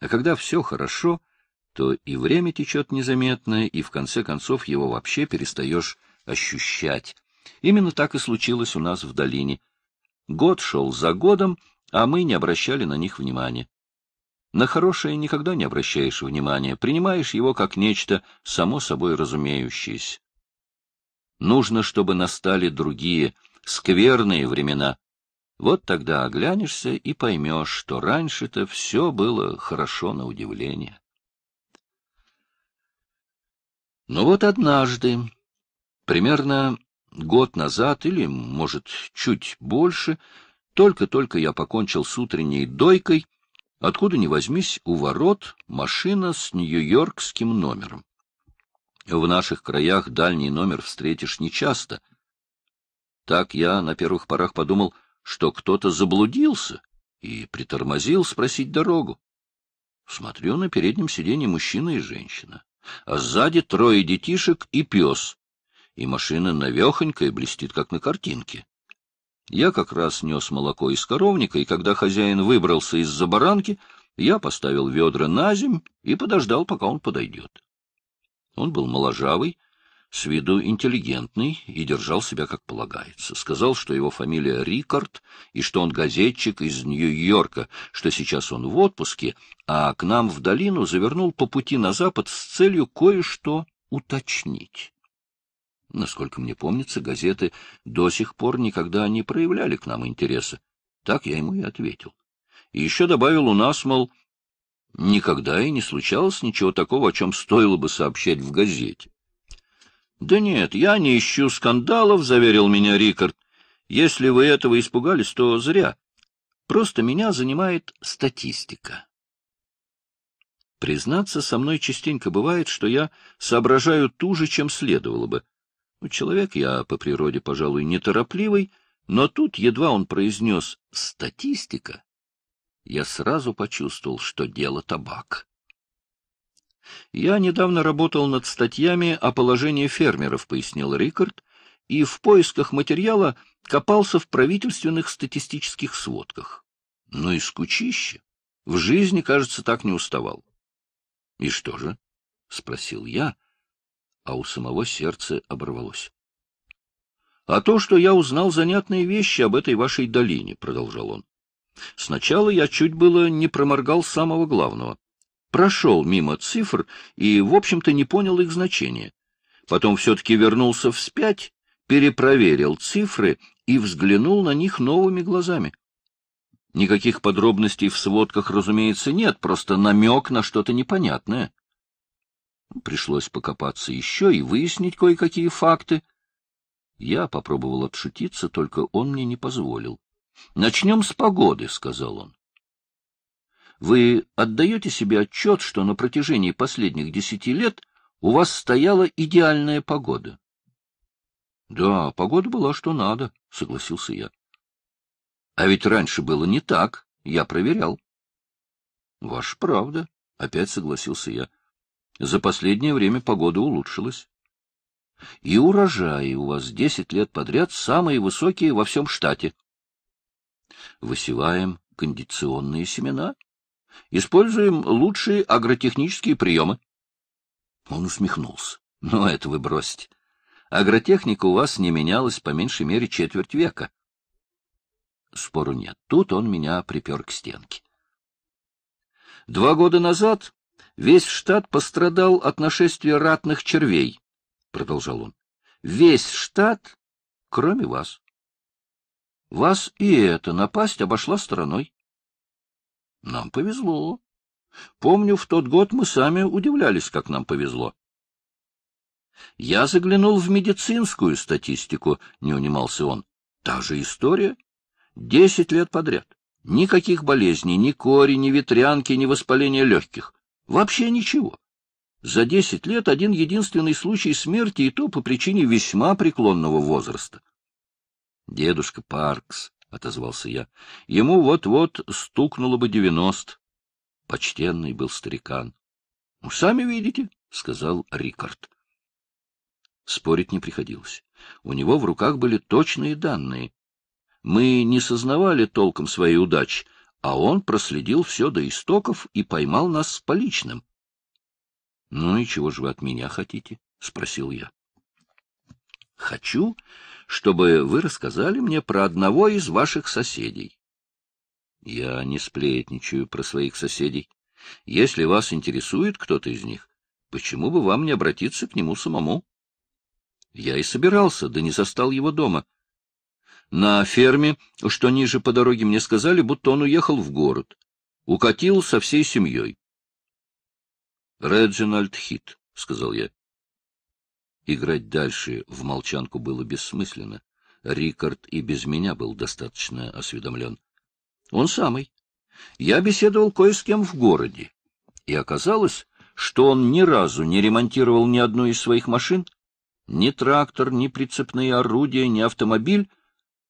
А когда все хорошо, то и время течет незаметно, и в конце концов его вообще перестаешь ощущать. Именно так и случилось у нас в долине. Год шел за годом, а мы не обращали на них внимания. На хорошее никогда не обращаешь внимания, принимаешь его как нечто само собой разумеющееся. Нужно, чтобы настали другие, скверные времена. Вот тогда оглянешься и поймешь, что раньше-то все было хорошо на удивление. Но ну вот однажды, примерно год назад или, может, чуть больше, только-только я покончил с утренней дойкой, откуда ни возьмись, у ворот машина с нью-йоркским номером. В наших краях дальний номер встретишь нечасто. Так я на первых порах подумал, что кто-то заблудился и притормозил спросить дорогу. Смотрю, на переднем сиденье мужчина и женщина, а сзади трое детишек и пес, и машина навехонькая блестит, как на картинке. Я как раз нес молоко из коровника, и когда хозяин выбрался из-за баранки, я поставил ведра на земь и подождал, пока он подойдет. Он был моложавый, с виду интеллигентный и держал себя как полагается. Сказал, что его фамилия Рикард и что он газетчик из Нью-Йорка, что сейчас он в отпуске, а к нам в долину завернул по пути на запад с целью кое-что уточнить. Насколько мне помнится, газеты до сих пор никогда не проявляли к нам интереса. Так я ему и ответил. И еще добавил у нас, мол, Никогда и не случалось ничего такого, о чем стоило бы сообщать в газете. — Да нет, я не ищу скандалов, — заверил меня Рикард. — Если вы этого испугались, то зря. Просто меня занимает статистика. Признаться, со мной частенько бывает, что я соображаю туже, чем следовало бы. Ну, человек я по природе, пожалуй, неторопливый, но тут едва он произнес «статистика», я сразу почувствовал, что дело табак. «Я недавно работал над статьями о положении фермеров», — пояснил Рикард, «и в поисках материала копался в правительственных статистических сводках. Но ну и скучище. В жизни, кажется, так не уставал». «И что же?» — спросил я, а у самого сердце оборвалось. — А то, что я узнал занятные вещи об этой вашей долине, — продолжал он. Сначала я чуть было не проморгал самого главного. Прошел мимо цифр и, в общем-то, не понял их значения. Потом все-таки вернулся вспять, перепроверил цифры и взглянул на них новыми глазами. Никаких подробностей в сводках, разумеется, нет, просто намек на что-то непонятное. Пришлось покопаться еще и выяснить кое-какие факты. Я попробовал отшутиться, только он мне не позволил. — Начнем с погоды, — сказал он. Вы отдаете себе отчет, что на протяжении последних десяти лет у вас стояла идеальная погода? — Да, погода была что надо, — согласился я. — А ведь раньше было не так, я проверял. — Ваша правда, — опять согласился я. За последнее время погода улучшилась. И урожаи у вас десять лет подряд самые высокие во всем штате. Высеваем кондиционные семена. Используем лучшие агротехнические приемы. Он усмехнулся. Но ну, это вы бросите. Агротехника у вас не менялась по меньшей мере четверть века. Спору нет. Тут он меня припер к стенке. Два года назад весь штат пострадал от нашествия ратных червей, — продолжал он. — Весь штат, кроме вас. Вас и эта напасть обошла стороной. Нам повезло. Помню, в тот год мы сами удивлялись, как нам повезло. Я заглянул в медицинскую статистику, не унимался он. Та же история. Десять лет подряд. Никаких болезней, ни кори, ни ветрянки, ни воспаления легких. Вообще ничего. За десять лет один единственный случай смерти, и то по причине весьма преклонного возраста. — Дедушка Паркс, — отозвался я, — ему вот-вот стукнуло бы девяносто. Почтенный был старикан. — Ну, сами видите, — сказал Рикард. Спорить не приходилось. У него в руках были точные данные. Мы не сознавали толком своей удачи, а он проследил все до истоков и поймал нас с поличным. — Ну и чего же вы от меня хотите? — спросил я. — Хочу, чтобы вы рассказали мне про одного из ваших соседей. Я не сплетничаю про своих соседей. Если вас интересует кто-то из них, почему бы вам не обратиться к нему самому? Я и собирался, да не застал его дома. На ферме, что ниже по дороге, мне сказали, будто он уехал в город. Укатил со всей семьей. — Реджинальд Хит, — сказал я. Играть дальше в молчанку было бессмысленно. Рикард и без меня был достаточно осведомлен. Он самый. Я беседовал кое с кем в городе, и оказалось, что он ни разу не ремонтировал ни одну из своих машин, ни трактор, ни прицепные орудия, ни автомобиль,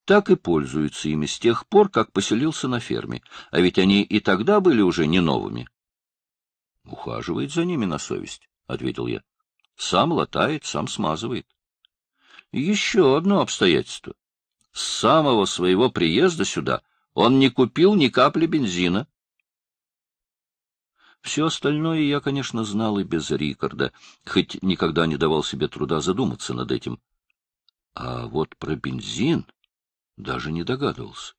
так и пользуется ими с тех пор, как поселился на ферме, а ведь они и тогда были уже не новыми. — Ухаживает за ними на совесть, — ответил я. Сам латает, сам смазывает. Еще одно обстоятельство. С самого своего приезда сюда он не купил ни капли бензина. Все остальное я, конечно, знал и без Рикарда, хоть никогда не давал себе труда задуматься над этим. А вот про бензин даже не догадывался.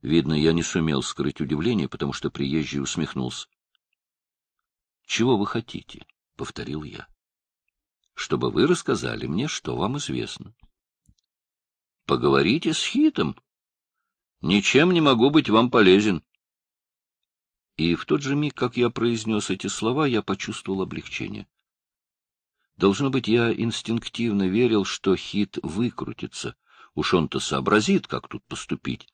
Видно, я не сумел скрыть удивление, потому что приезжий усмехнулся. — Чего вы хотите? повторил я. — Чтобы вы рассказали мне, что вам известно. — Поговорите с Хитом. Ничем не могу быть вам полезен. И в тот же миг, как я произнес эти слова, я почувствовал облегчение. Должно быть, я инстинктивно верил, что Хит выкрутится. Уж он-то сообразит, как тут поступить.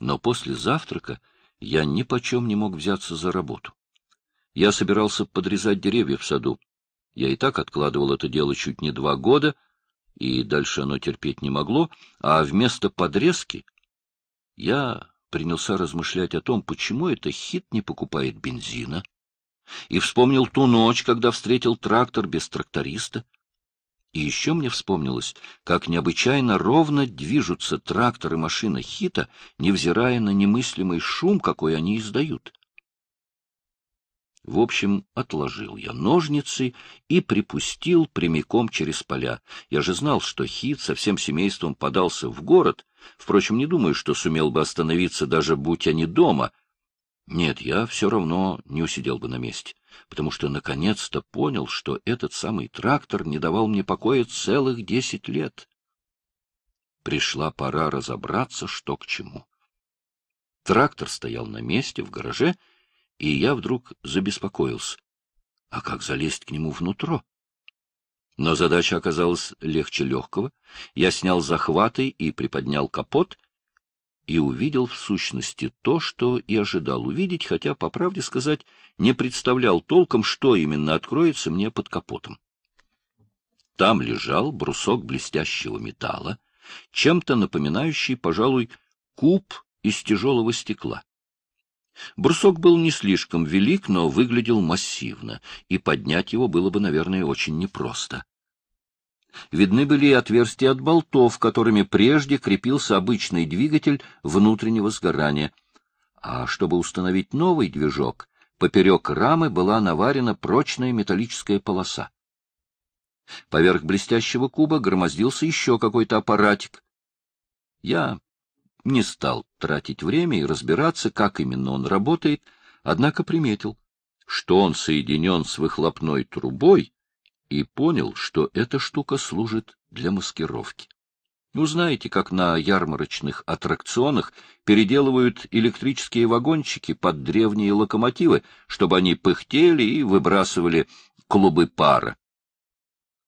Но после завтрака я ни почем не мог взяться за работу. Я собирался подрезать деревья в саду. Я и так откладывал это дело чуть не два года, и дальше оно терпеть не могло, а вместо подрезки я принялся размышлять о том, почему это хит не покупает бензина, и вспомнил ту ночь, когда встретил трактор без тракториста. И еще мне вспомнилось, как необычайно ровно движутся трактор и машина хита, невзирая на немыслимый шум, какой они издают. В общем, отложил я ножницы и припустил прямиком через поля. Я же знал, что Хит со всем семейством подался в город. Впрочем, не думаю, что сумел бы остановиться, даже будь они дома. Нет, я все равно не усидел бы на месте, потому что наконец-то понял, что этот самый трактор не давал мне покоя целых десять лет. Пришла пора разобраться, что к чему. Трактор стоял на месте в гараже, — и я вдруг забеспокоился. А как залезть к нему внутрь? Но задача оказалась легче легкого. Я снял захваты и приподнял капот, и увидел в сущности то, что и ожидал увидеть, хотя, по правде сказать, не представлял толком, что именно откроется мне под капотом. Там лежал брусок блестящего металла, чем-то напоминающий, пожалуй, куб из тяжелого стекла. Брусок был не слишком велик, но выглядел массивно, и поднять его было бы, наверное, очень непросто. Видны были и отверстия от болтов, которыми прежде крепился обычный двигатель внутреннего сгорания. А чтобы установить новый движок, поперек рамы была наварена прочная металлическая полоса. Поверх блестящего куба громоздился еще какой-то аппаратик. Я не стал тратить время и разбираться, как именно он работает, однако приметил, что он соединен с выхлопной трубой, и понял, что эта штука служит для маскировки. Узнаете, ну, как на ярмарочных аттракционах переделывают электрические вагончики под древние локомотивы, чтобы они пыхтели и выбрасывали клубы пара.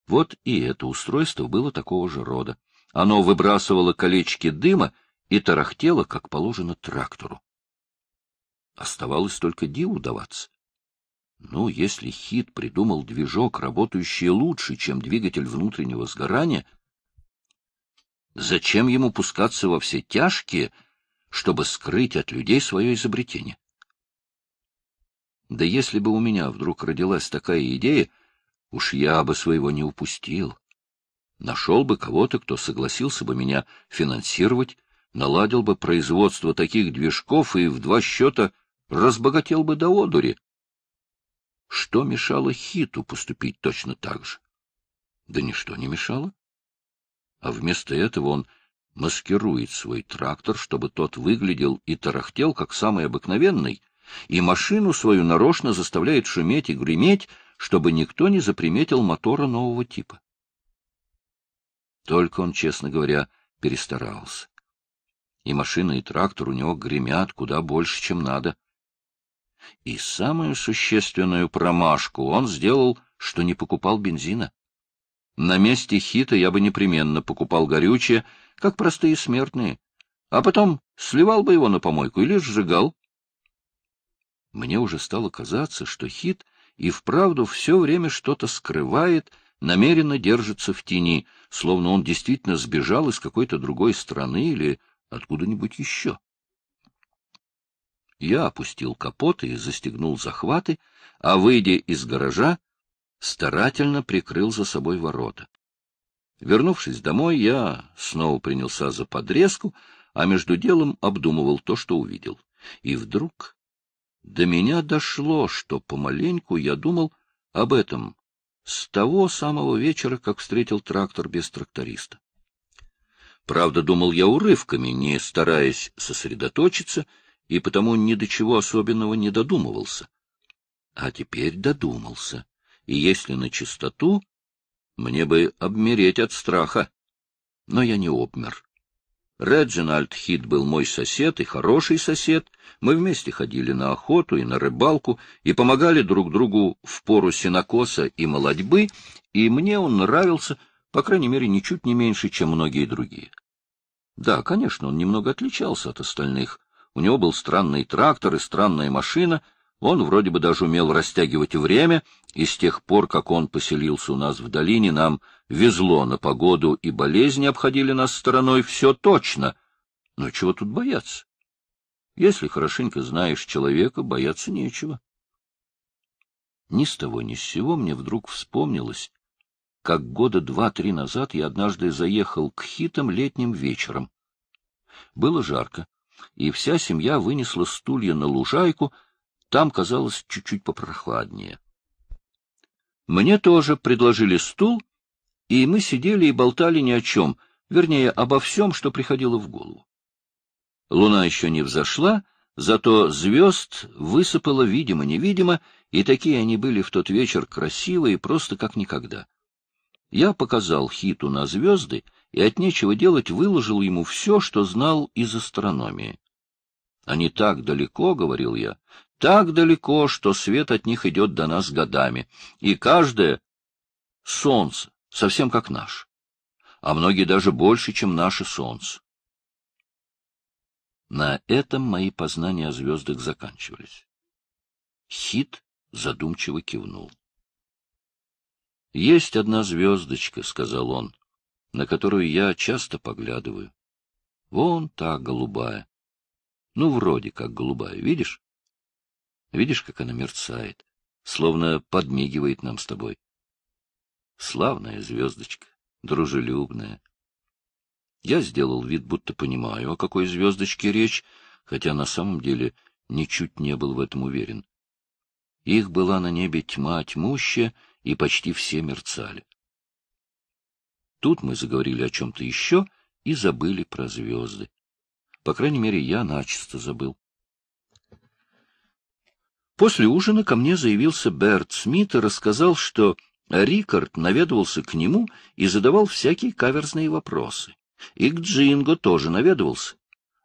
Вот и это устройство было такого же рода. Оно выбрасывало колечки дыма, и тарахтела, как положено, трактору. Оставалось только диву даваться. Ну, если Хит придумал движок, работающий лучше, чем двигатель внутреннего сгорания, зачем ему пускаться во все тяжкие, чтобы скрыть от людей свое изобретение? Да если бы у меня вдруг родилась такая идея, уж я бы своего не упустил. Нашел бы кого-то, кто согласился бы меня финансировать, наладил бы производство таких движков и в два счета разбогател бы до одури. Что мешало Хиту поступить точно так же? Да ничто не мешало. А вместо этого он маскирует свой трактор, чтобы тот выглядел и тарахтел, как самый обыкновенный, и машину свою нарочно заставляет шуметь и греметь, чтобы никто не заприметил мотора нового типа. Только он, честно говоря, перестарался и машина, и трактор у него гремят куда больше, чем надо. И самую существенную промашку он сделал, что не покупал бензина. На месте хита я бы непременно покупал горючее, как простые смертные, а потом сливал бы его на помойку или сжигал. Мне уже стало казаться, что хит и вправду все время что-то скрывает, намеренно держится в тени, словно он действительно сбежал из какой-то другой страны или откуда-нибудь еще. Я опустил капот и застегнул захваты, а, выйдя из гаража, старательно прикрыл за собой ворота. Вернувшись домой, я снова принялся за подрезку, а между делом обдумывал то, что увидел. И вдруг до меня дошло, что помаленьку я думал об этом с того самого вечера, как встретил трактор без тракториста. Правда, думал я урывками, не стараясь сосредоточиться, и потому ни до чего особенного не додумывался. А теперь додумался, и если на чистоту, мне бы обмереть от страха. Но я не обмер. Реджинальд Хит был мой сосед и хороший сосед. Мы вместе ходили на охоту и на рыбалку и помогали друг другу в пору сенокоса и молодьбы, и мне он нравился — по крайней мере, ничуть не меньше, чем многие другие. Да, конечно, он немного отличался от остальных. У него был странный трактор и странная машина, он вроде бы даже умел растягивать время, и с тех пор, как он поселился у нас в долине, нам везло на погоду, и болезни обходили нас стороной, все точно. Но чего тут бояться? Если хорошенько знаешь человека, бояться нечего. Ни с того ни с сего мне вдруг вспомнилось, как года два-три назад я однажды заехал к хитам летним вечером. Было жарко, и вся семья вынесла стулья на лужайку, там казалось чуть-чуть попрохладнее. Мне тоже предложили стул, и мы сидели и болтали ни о чем, вернее, обо всем, что приходило в голову. Луна еще не взошла, зато звезд высыпало видимо-невидимо, и такие они были в тот вечер красивые, просто как никогда. Я показал Хиту на звезды и от нечего делать выложил ему все, что знал из астрономии. Они так далеко, — говорил я, — так далеко, что свет от них идет до нас годами, и каждое — солнце, совсем как наше, а многие даже больше, чем наше солнце. На этом мои познания о звездах заканчивались. Хит задумчиво кивнул. Есть одна звездочка, — сказал он, — на которую я часто поглядываю. Вон та голубая. Ну, вроде как голубая, видишь? Видишь, как она мерцает, словно подмигивает нам с тобой. Славная звездочка, дружелюбная. Я сделал вид, будто понимаю, о какой звездочке речь, хотя на самом деле ничуть не был в этом уверен. Их была на небе тьма тьмущая, и почти все мерцали. Тут мы заговорили о чем-то еще и забыли про звезды. По крайней мере, я начисто забыл. После ужина ко мне заявился Берт Смит и рассказал, что Рикард наведывался к нему и задавал всякие каверзные вопросы. И к Джинго тоже наведывался.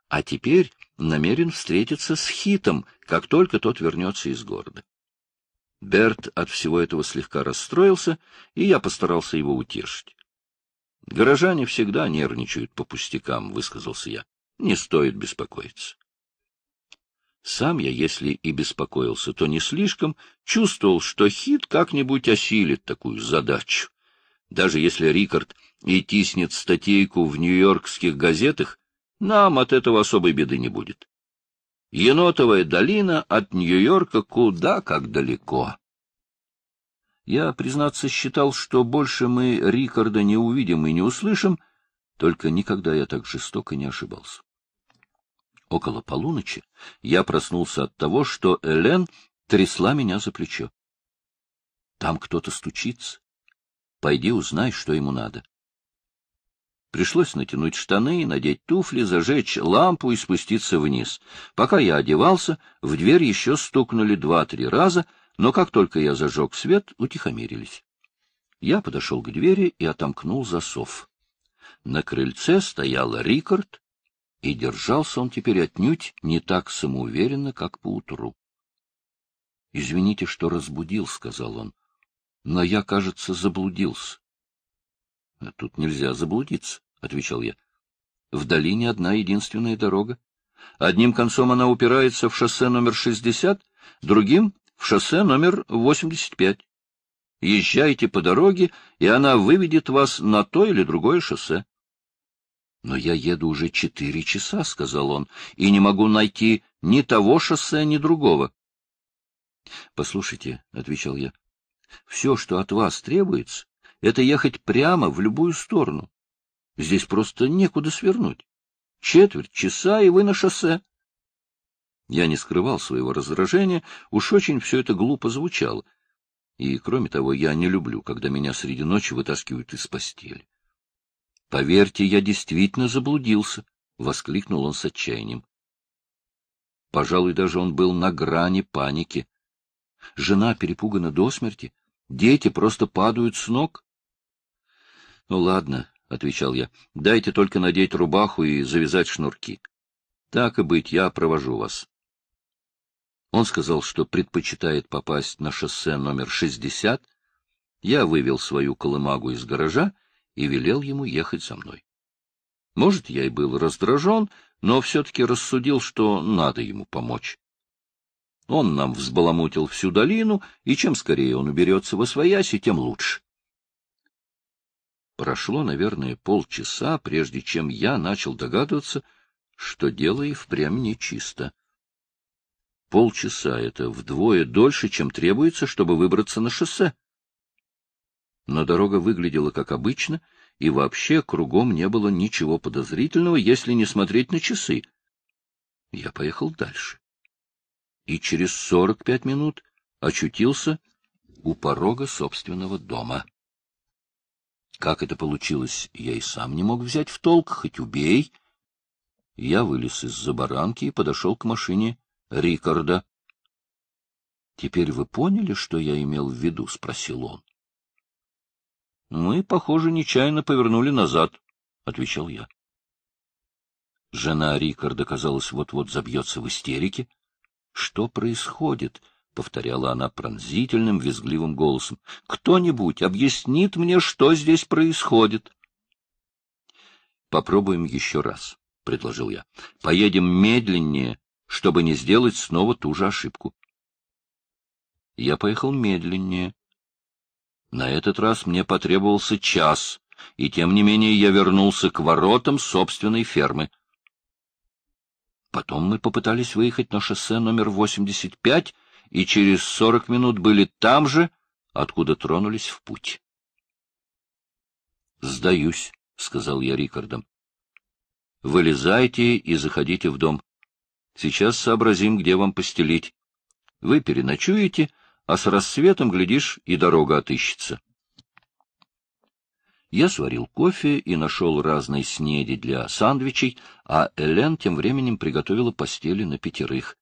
А теперь намерен встретиться с Хитом, как только тот вернется из города. Берт от всего этого слегка расстроился, и я постарался его утешить. «Горожане всегда нервничают по пустякам», — высказался я. «Не стоит беспокоиться». Сам я, если и беспокоился, то не слишком, чувствовал, что Хит как-нибудь осилит такую задачу. Даже если Рикард и тиснет статейку в нью-йоркских газетах, нам от этого особой беды не будет енотовая долина от Нью-Йорка куда как далеко. Я, признаться, считал, что больше мы Рикарда не увидим и не услышим, только никогда я так жестоко не ошибался. Около полуночи я проснулся от того, что Элен трясла меня за плечо. — Там кто-то стучится. Пойди узнай, что ему надо. Пришлось натянуть штаны, надеть туфли, зажечь лампу и спуститься вниз. Пока я одевался, в дверь еще стукнули два-три раза, но как только я зажег свет, утихомирились. Я подошел к двери и отомкнул засов. На крыльце стоял Рикард, и держался он теперь отнюдь не так самоуверенно, как поутру. — Извините, что разбудил, — сказал он, — но я, кажется, заблудился. — Тут нельзя заблудиться, — отвечал я. — В долине одна единственная дорога. Одним концом она упирается в шоссе номер 60, другим — в шоссе номер 85. Езжайте по дороге, и она выведет вас на то или другое шоссе. — Но я еду уже четыре часа, — сказал он, — и не могу найти ни того шоссе, ни другого. — Послушайте, — отвечал я, — все, что от вас требуется, это ехать прямо в любую сторону. Здесь просто некуда свернуть. Четверть часа, и вы на шоссе. Я не скрывал своего раздражения, уж очень все это глупо звучало. И, кроме того, я не люблю, когда меня среди ночи вытаскивают из постели. — Поверьте, я действительно заблудился, — воскликнул он с отчаянием. Пожалуй, даже он был на грани паники. Жена перепугана до смерти, дети просто падают с ног. — Ну, ладно, — отвечал я, — дайте только надеть рубаху и завязать шнурки. Так и быть, я провожу вас. Он сказал, что предпочитает попасть на шоссе номер 60. Я вывел свою колымагу из гаража и велел ему ехать со мной. Может, я и был раздражен, но все-таки рассудил, что надо ему помочь. Он нам взбаламутил всю долину, и чем скорее он уберется во свояси, тем лучше. Прошло, наверное, полчаса, прежде чем я начал догадываться, что дело и впрямь нечисто. Полчаса — это вдвое дольше, чем требуется, чтобы выбраться на шоссе. Но дорога выглядела как обычно, и вообще кругом не было ничего подозрительного, если не смотреть на часы. Я поехал дальше. И через сорок пять минут очутился у порога собственного дома. Как это получилось, я и сам не мог взять в толк, хоть убей. Я вылез из-за баранки и подошел к машине Рикарда. — Теперь вы поняли, что я имел в виду? — спросил он. — Мы, похоже, нечаянно повернули назад, — отвечал я. Жена Рикарда, казалось, вот-вот забьется в истерике. Что происходит? — повторяла она пронзительным, визгливым голосом. — Кто-нибудь объяснит мне, что здесь происходит? — Попробуем еще раз, — предложил я. — Поедем медленнее, чтобы не сделать снова ту же ошибку. Я поехал медленнее. На этот раз мне потребовался час, и тем не менее я вернулся к воротам собственной фермы. Потом мы попытались выехать на шоссе номер восемьдесят пять и через сорок минут были там же, откуда тронулись в путь. — Сдаюсь, — сказал я Рикардом. Вылезайте и заходите в дом. Сейчас сообразим, где вам постелить. Вы переночуете, а с рассветом, глядишь, и дорога отыщется. Я сварил кофе и нашел разные снеди для сандвичей, а Элен тем временем приготовила постели на пятерых.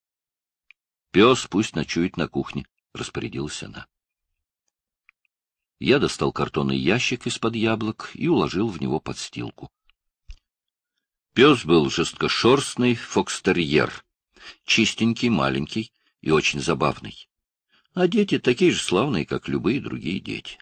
Пес пусть ночует на кухне, — распорядилась она. Я достал картонный ящик из-под яблок и уложил в него подстилку. Пес был жесткошерстный фокстерьер, чистенький, маленький и очень забавный. А дети такие же славные, как любые другие дети.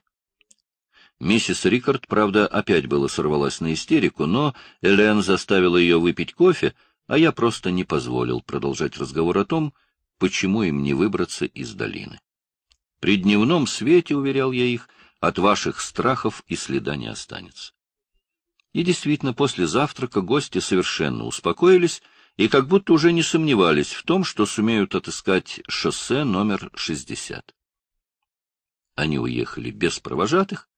Миссис Рикард, правда, опять было сорвалась на истерику, но Элен заставила ее выпить кофе, а я просто не позволил продолжать разговор о том, почему им не выбраться из долины. При дневном свете, уверял я их, от ваших страхов и следа не останется. И действительно, после завтрака гости совершенно успокоились и как будто уже не сомневались в том, что сумеют отыскать шоссе номер 60. Они уехали без провожатых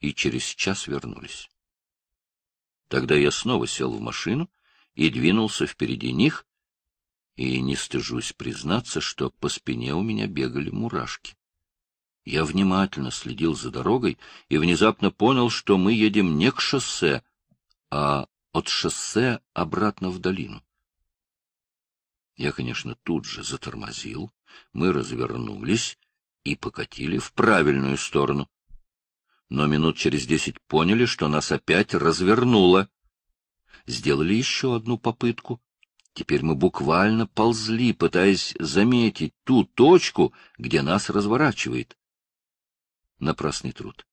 и через час вернулись. Тогда я снова сел в машину и двинулся впереди них, и не стыжусь признаться, что по спине у меня бегали мурашки. Я внимательно следил за дорогой и внезапно понял, что мы едем не к шоссе, а от шоссе обратно в долину. Я, конечно, тут же затормозил, мы развернулись и покатили в правильную сторону. Но минут через десять поняли, что нас опять развернуло. Сделали еще одну попытку — Теперь мы буквально ползли, пытаясь заметить ту точку, где нас разворачивает. Напрасный труд.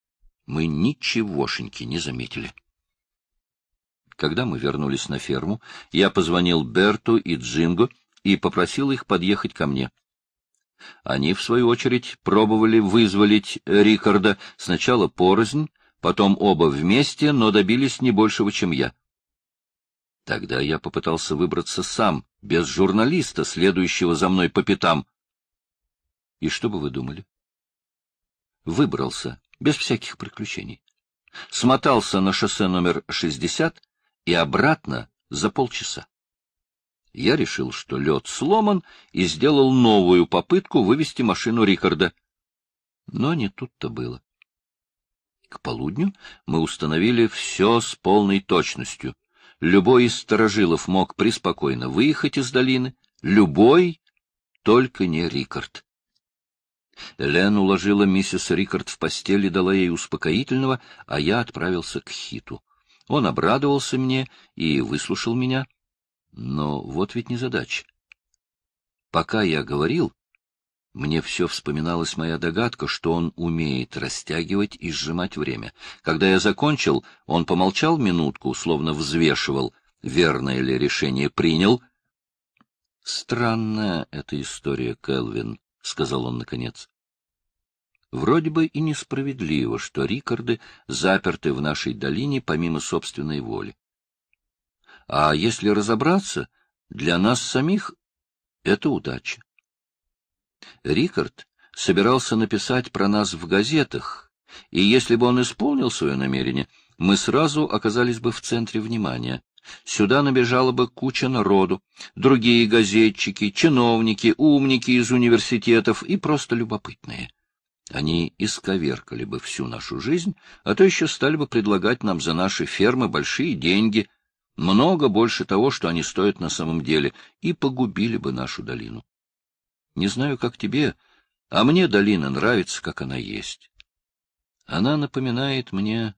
Мы ничегошеньки не заметили. Когда мы вернулись на ферму, я позвонил Берту и Джинго и попросил их подъехать ко мне. Они, в свою очередь, пробовали вызволить Рикарда сначала порознь, потом оба вместе, но добились не большего, чем я. Тогда я попытался выбраться сам, без журналиста, следующего за мной по пятам. И что бы вы думали? Выбрался, без всяких приключений. Смотался на шоссе номер 60 и обратно за полчаса. Я решил, что лед сломан, и сделал новую попытку вывести машину Рикарда. Но не тут-то было. К полудню мы установили все с полной точностью — Любой из сторожилов мог преспокойно выехать из долины, любой, только не Рикард. Лен уложила миссис Рикард в постель и дала ей успокоительного, а я отправился к Хиту. Он обрадовался мне и выслушал меня. Но вот ведь не задача. Пока я говорил, мне все вспоминалась моя догадка, что он умеет растягивать и сжимать время. Когда я закончил, он помолчал минутку, словно взвешивал, верное ли решение принял. — Странная эта история, Кэлвин, — сказал он наконец. Вроде бы и несправедливо, что Рикарды заперты в нашей долине помимо собственной воли. А если разобраться, для нас самих это удача. Рикард собирался написать про нас в газетах, и если бы он исполнил свое намерение, мы сразу оказались бы в центре внимания. Сюда набежала бы куча народу, другие газетчики, чиновники, умники из университетов и просто любопытные. Они исковеркали бы всю нашу жизнь, а то еще стали бы предлагать нам за наши фермы большие деньги, много больше того, что они стоят на самом деле, и погубили бы нашу долину. Не знаю, как тебе, а мне долина нравится, как она есть. Она напоминает мне...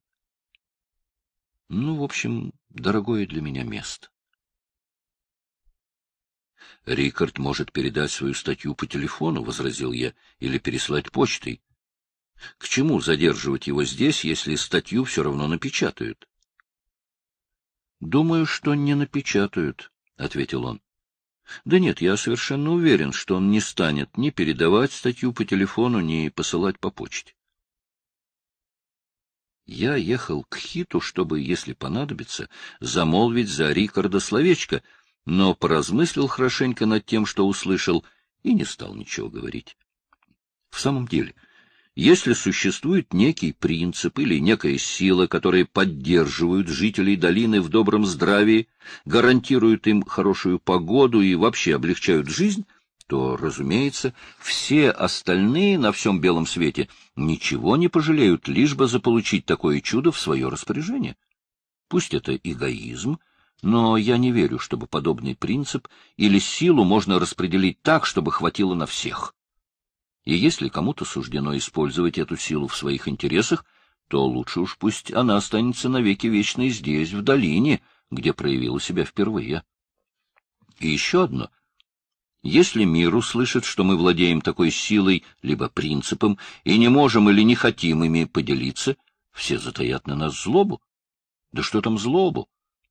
Ну, в общем, дорогое для меня место. — Рикард может передать свою статью по телефону, — возразил я, — или переслать почтой. — К чему задерживать его здесь, если статью все равно напечатают? — Думаю, что не напечатают, — ответил он. Да нет, я совершенно уверен, что он не станет ни передавать статью по телефону, ни посылать по почте. Я ехал к Хиту, чтобы, если понадобится, замолвить за Рикарда словечко, но поразмыслил хорошенько над тем, что услышал, и не стал ничего говорить. В самом деле, если существует некий принцип или некая сила, которые поддерживают жителей долины в добром здравии, гарантируют им хорошую погоду и вообще облегчают жизнь, то, разумеется, все остальные на всем белом свете ничего не пожалеют, лишь бы заполучить такое чудо в свое распоряжение. Пусть это эгоизм, но я не верю, чтобы подобный принцип или силу можно распределить так, чтобы хватило на всех и если кому-то суждено использовать эту силу в своих интересах, то лучше уж пусть она останется навеки вечной здесь, в долине, где проявила себя впервые. И еще одно. Если мир услышит, что мы владеем такой силой, либо принципом, и не можем или не хотим ими поделиться, все затаят на нас злобу. Да что там злобу?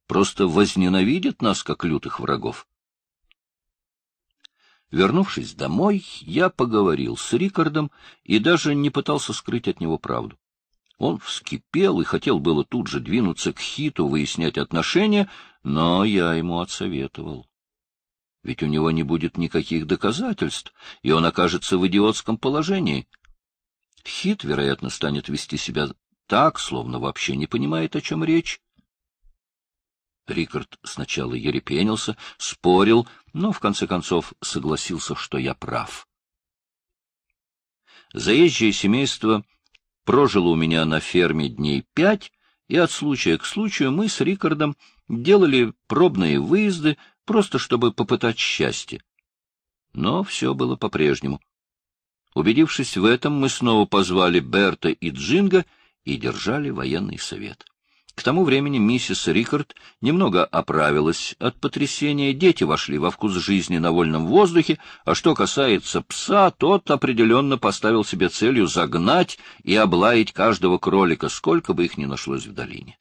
Просто возненавидят нас, как лютых врагов. Вернувшись домой, я поговорил с Рикардом и даже не пытался скрыть от него правду. Он вскипел и хотел было тут же двинуться к Хиту выяснять отношения, но я ему отсоветовал. Ведь у него не будет никаких доказательств, и он окажется в идиотском положении. Хит, вероятно, станет вести себя так, словно вообще не понимает, о чем речь, Рикард сначала ерепенился, спорил, но в конце концов согласился, что я прав. Заезжее семейство прожило у меня на ферме дней пять, и от случая к случаю мы с Рикардом делали пробные выезды, просто чтобы попытать счастье. Но все было по-прежнему. Убедившись в этом, мы снова позвали Берта и Джинга и держали военный совет. К тому времени миссис Рикард немного оправилась от потрясения, дети вошли во вкус жизни на вольном воздухе, а что касается пса, тот определенно поставил себе целью загнать и облаять каждого кролика, сколько бы их ни нашлось в долине.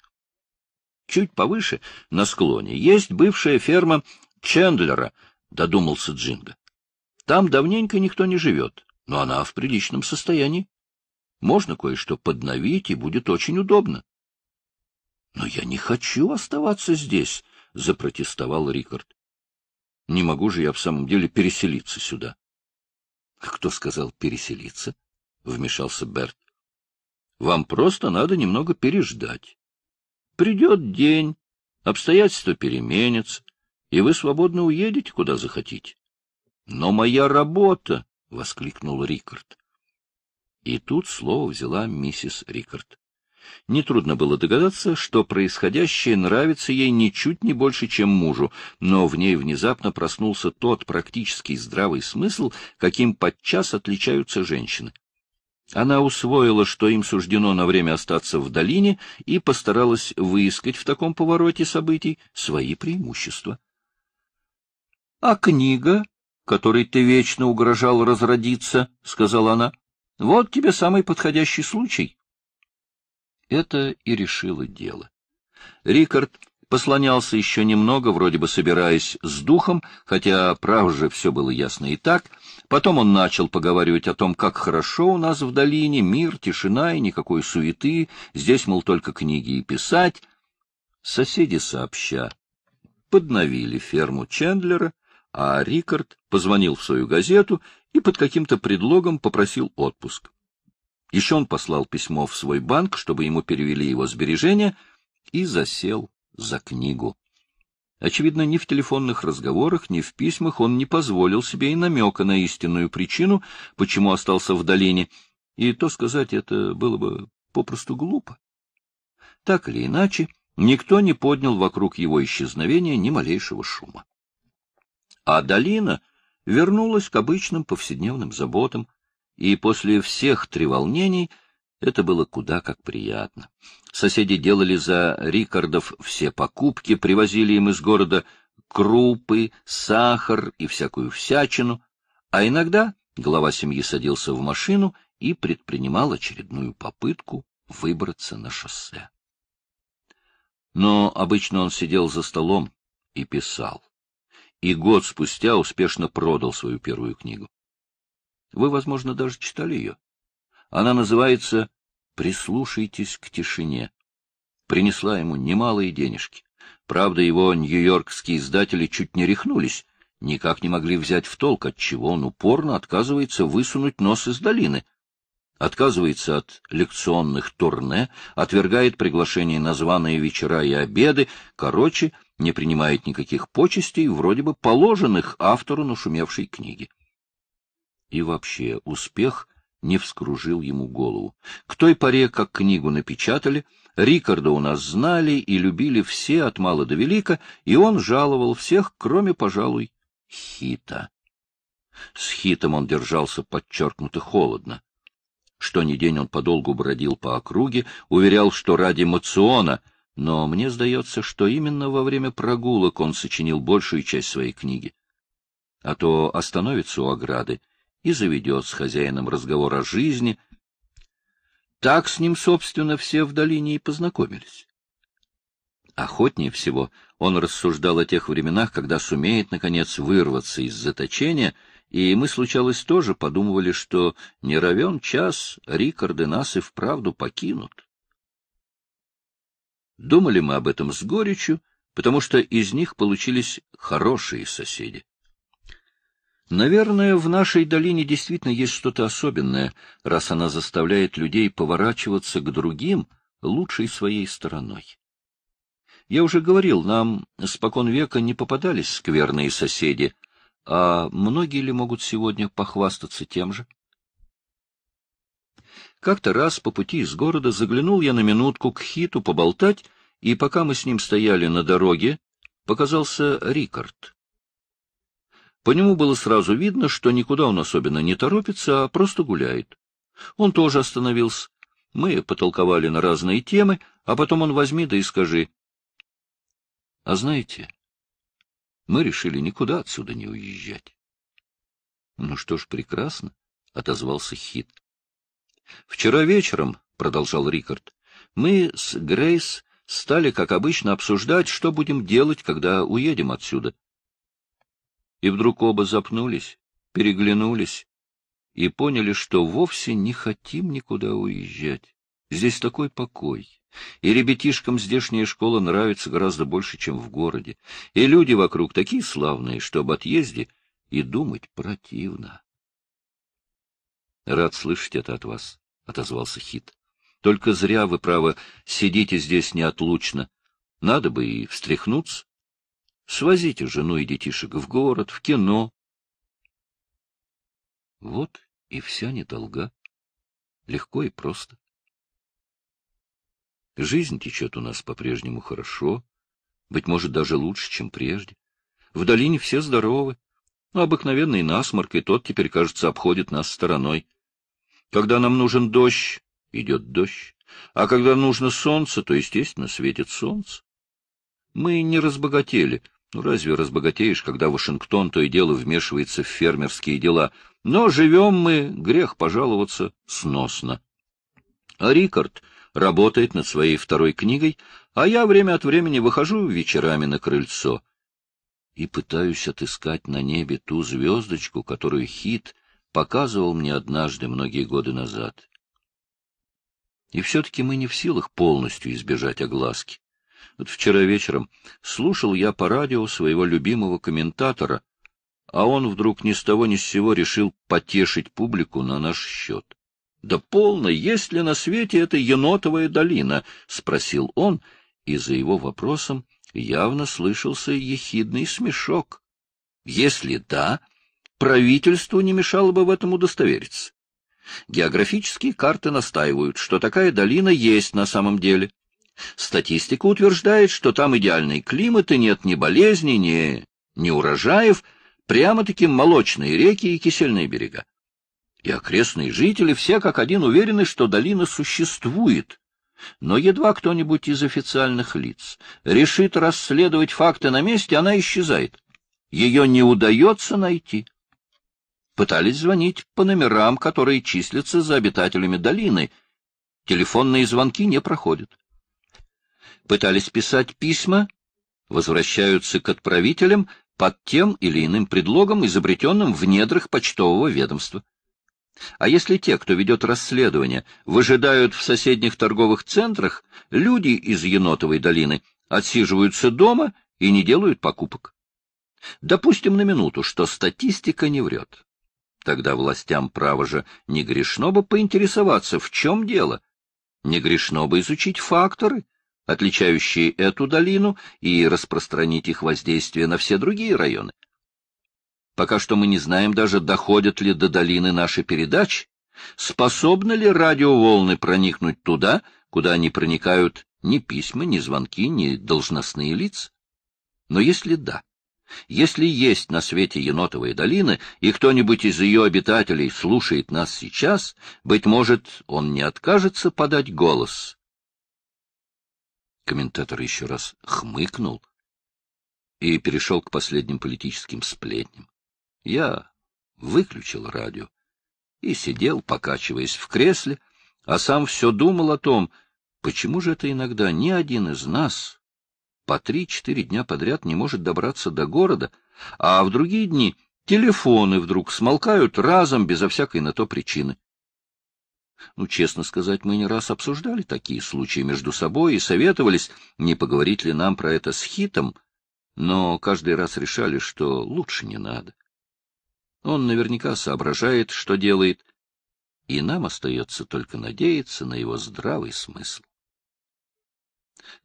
Чуть повыше, на склоне, есть бывшая ферма Чендлера, додумался Джинга. Там давненько никто не живет, но она в приличном состоянии. Можно кое-что подновить, и будет очень удобно. — Но я не хочу оставаться здесь, — запротестовал Рикард. — Не могу же я в самом деле переселиться сюда. «А — Кто сказал переселиться? — вмешался Берт. — Вам просто надо немного переждать. Придет день, обстоятельства переменятся, и вы свободно уедете, куда захотите. — Но моя работа! — воскликнул Рикард. И тут слово взяла миссис Рикард. Нетрудно было догадаться, что происходящее нравится ей ничуть не больше, чем мужу, но в ней внезапно проснулся тот практический здравый смысл, каким подчас отличаются женщины. Она усвоила, что им суждено на время остаться в долине, и постаралась выискать в таком повороте событий свои преимущества. — А книга, которой ты вечно угрожал разродиться, — сказала она, — вот тебе самый подходящий случай. Это и решило дело. Рикард послонялся еще немного, вроде бы собираясь с духом, хотя, прав же, все было ясно и так. Потом он начал поговаривать о том, как хорошо у нас в долине, мир, тишина и никакой суеты, здесь, мол, только книги и писать. Соседи сообща подновили ферму Чендлера, а Рикард позвонил в свою газету и под каким-то предлогом попросил отпуск. Еще он послал письмо в свой банк, чтобы ему перевели его сбережения, и засел за книгу. Очевидно, ни в телефонных разговорах, ни в письмах он не позволил себе и намека на истинную причину, почему остался в долине, и то сказать это было бы попросту глупо. Так или иначе, никто не поднял вокруг его исчезновения ни малейшего шума. А долина вернулась к обычным повседневным заботам, и после всех треволнений это было куда как приятно. Соседи делали за Рикардов все покупки, привозили им из города крупы, сахар и всякую всячину, а иногда глава семьи садился в машину и предпринимал очередную попытку выбраться на шоссе. Но обычно он сидел за столом и писал. И год спустя успешно продал свою первую книгу. Вы, возможно, даже читали ее. Она называется «Прислушайтесь к тишине». Принесла ему немалые денежки. Правда, его нью-йоркские издатели чуть не рехнулись, никак не могли взять в толк, от чего он упорно отказывается высунуть нос из долины. Отказывается от лекционных турне, отвергает приглашение на званые вечера и обеды, короче, не принимает никаких почестей, вроде бы положенных автору нашумевшей книги и вообще успех не вскружил ему голову. К той поре, как книгу напечатали, Рикарда у нас знали и любили все от мала до велика, и он жаловал всех, кроме, пожалуй, Хита. С Хитом он держался подчеркнуто холодно. Что ни день он подолгу бродил по округе, уверял, что ради Мациона, но мне сдается, что именно во время прогулок он сочинил большую часть своей книги. А то остановится у ограды и заведет с хозяином разговор о жизни. Так с ним, собственно, все в долине и познакомились. Охотнее всего он рассуждал о тех временах, когда сумеет, наконец, вырваться из заточения, и мы, случалось, тоже подумывали, что не равен час Рикарды нас и вправду покинут. Думали мы об этом с горечью, потому что из них получились хорошие соседи. Наверное, в нашей долине действительно есть что-то особенное, раз она заставляет людей поворачиваться к другим лучшей своей стороной. Я уже говорил, нам спокон века не попадались скверные соседи, а многие ли могут сегодня похвастаться тем же? Как-то раз по пути из города заглянул я на минутку к Хиту поболтать, и пока мы с ним стояли на дороге, показался Рикард. По нему было сразу видно, что никуда он особенно не торопится, а просто гуляет. Он тоже остановился. Мы потолковали на разные темы, а потом он возьми да и скажи. — А знаете, мы решили никуда отсюда не уезжать. — Ну что ж, прекрасно, — отозвался Хит. — Вчера вечером, — продолжал Рикард, — мы с Грейс стали, как обычно, обсуждать, что будем делать, когда уедем отсюда и вдруг оба запнулись, переглянулись и поняли, что вовсе не хотим никуда уезжать. Здесь такой покой. И ребятишкам здешняя школа нравится гораздо больше, чем в городе. И люди вокруг такие славные, что об отъезде и думать противно. — Рад слышать это от вас, — отозвался Хит. — Только зря вы, право, сидите здесь неотлучно. Надо бы и встряхнуться. Свозите жену и детишек в город, в кино. Вот и вся недолга. Легко и просто. Жизнь течет у нас по-прежнему хорошо, быть может, даже лучше, чем прежде. В долине все здоровы. Но обыкновенный насморк, и тот теперь, кажется, обходит нас стороной. Когда нам нужен дождь, идет дождь. А когда нужно солнце, то, естественно, светит солнце. Мы не разбогатели. Ну, разве разбогатеешь, когда Вашингтон то и дело вмешивается в фермерские дела? Но живем мы, грех пожаловаться, сносно. А Рикард работает над своей второй книгой, а я время от времени выхожу вечерами на крыльцо и пытаюсь отыскать на небе ту звездочку, которую Хит показывал мне однажды многие годы назад. И все-таки мы не в силах полностью избежать огласки. Вот вчера вечером слушал я по радио своего любимого комментатора, а он вдруг ни с того ни с сего решил потешить публику на наш счет. — Да полно, есть ли на свете эта енотовая долина? — спросил он, и за его вопросом явно слышался ехидный смешок. Если да, правительству не мешало бы в этом удостовериться. Географические карты настаивают, что такая долина есть на самом деле. Статистика утверждает, что там идеальный климат и нет ни болезней, ни, ни урожаев, прямо-таки молочные реки и кисельные берега. И окрестные жители все как один уверены, что долина существует. Но едва кто-нибудь из официальных лиц решит расследовать факты на месте, она исчезает. Ее не удается найти. Пытались звонить по номерам, которые числятся за обитателями долины. Телефонные звонки не проходят пытались писать письма, возвращаются к отправителям под тем или иным предлогом, изобретенным в недрах почтового ведомства. А если те, кто ведет расследование, выжидают в соседних торговых центрах, люди из Енотовой долины отсиживаются дома и не делают покупок. Допустим на минуту, что статистика не врет. Тогда властям, право же, не грешно бы поинтересоваться, в чем дело. Не грешно бы изучить факторы, отличающие эту долину, и распространить их воздействие на все другие районы. Пока что мы не знаем даже, доходят ли до долины наши передачи, способны ли радиоволны проникнуть туда, куда не проникают ни письма, ни звонки, ни должностные лица. Но если да, если есть на свете енотовые долины, и кто-нибудь из ее обитателей слушает нас сейчас, быть может, он не откажется подать голос Комментатор еще раз хмыкнул и перешел к последним политическим сплетням. Я выключил радио и сидел, покачиваясь в кресле, а сам все думал о том, почему же это иногда ни один из нас по три-четыре дня подряд не может добраться до города, а в другие дни телефоны вдруг смолкают разом безо всякой на то причины. Ну, честно сказать, мы не раз обсуждали такие случаи между собой и советовались, не поговорить ли нам про это с Хитом, но каждый раз решали, что лучше не надо. Он наверняка соображает, что делает, и нам остается только надеяться на его здравый смысл.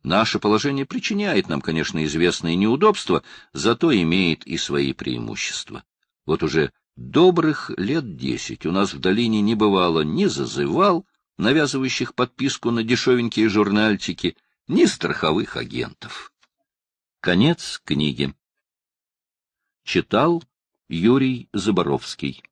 Наше положение причиняет нам, конечно, известные неудобства, зато имеет и свои преимущества. Вот уже Добрых лет десять у нас в долине не бывало ни зазывал, навязывающих подписку на дешевенькие журнальчики, ни страховых агентов. Конец книги. Читал Юрий Заборовский.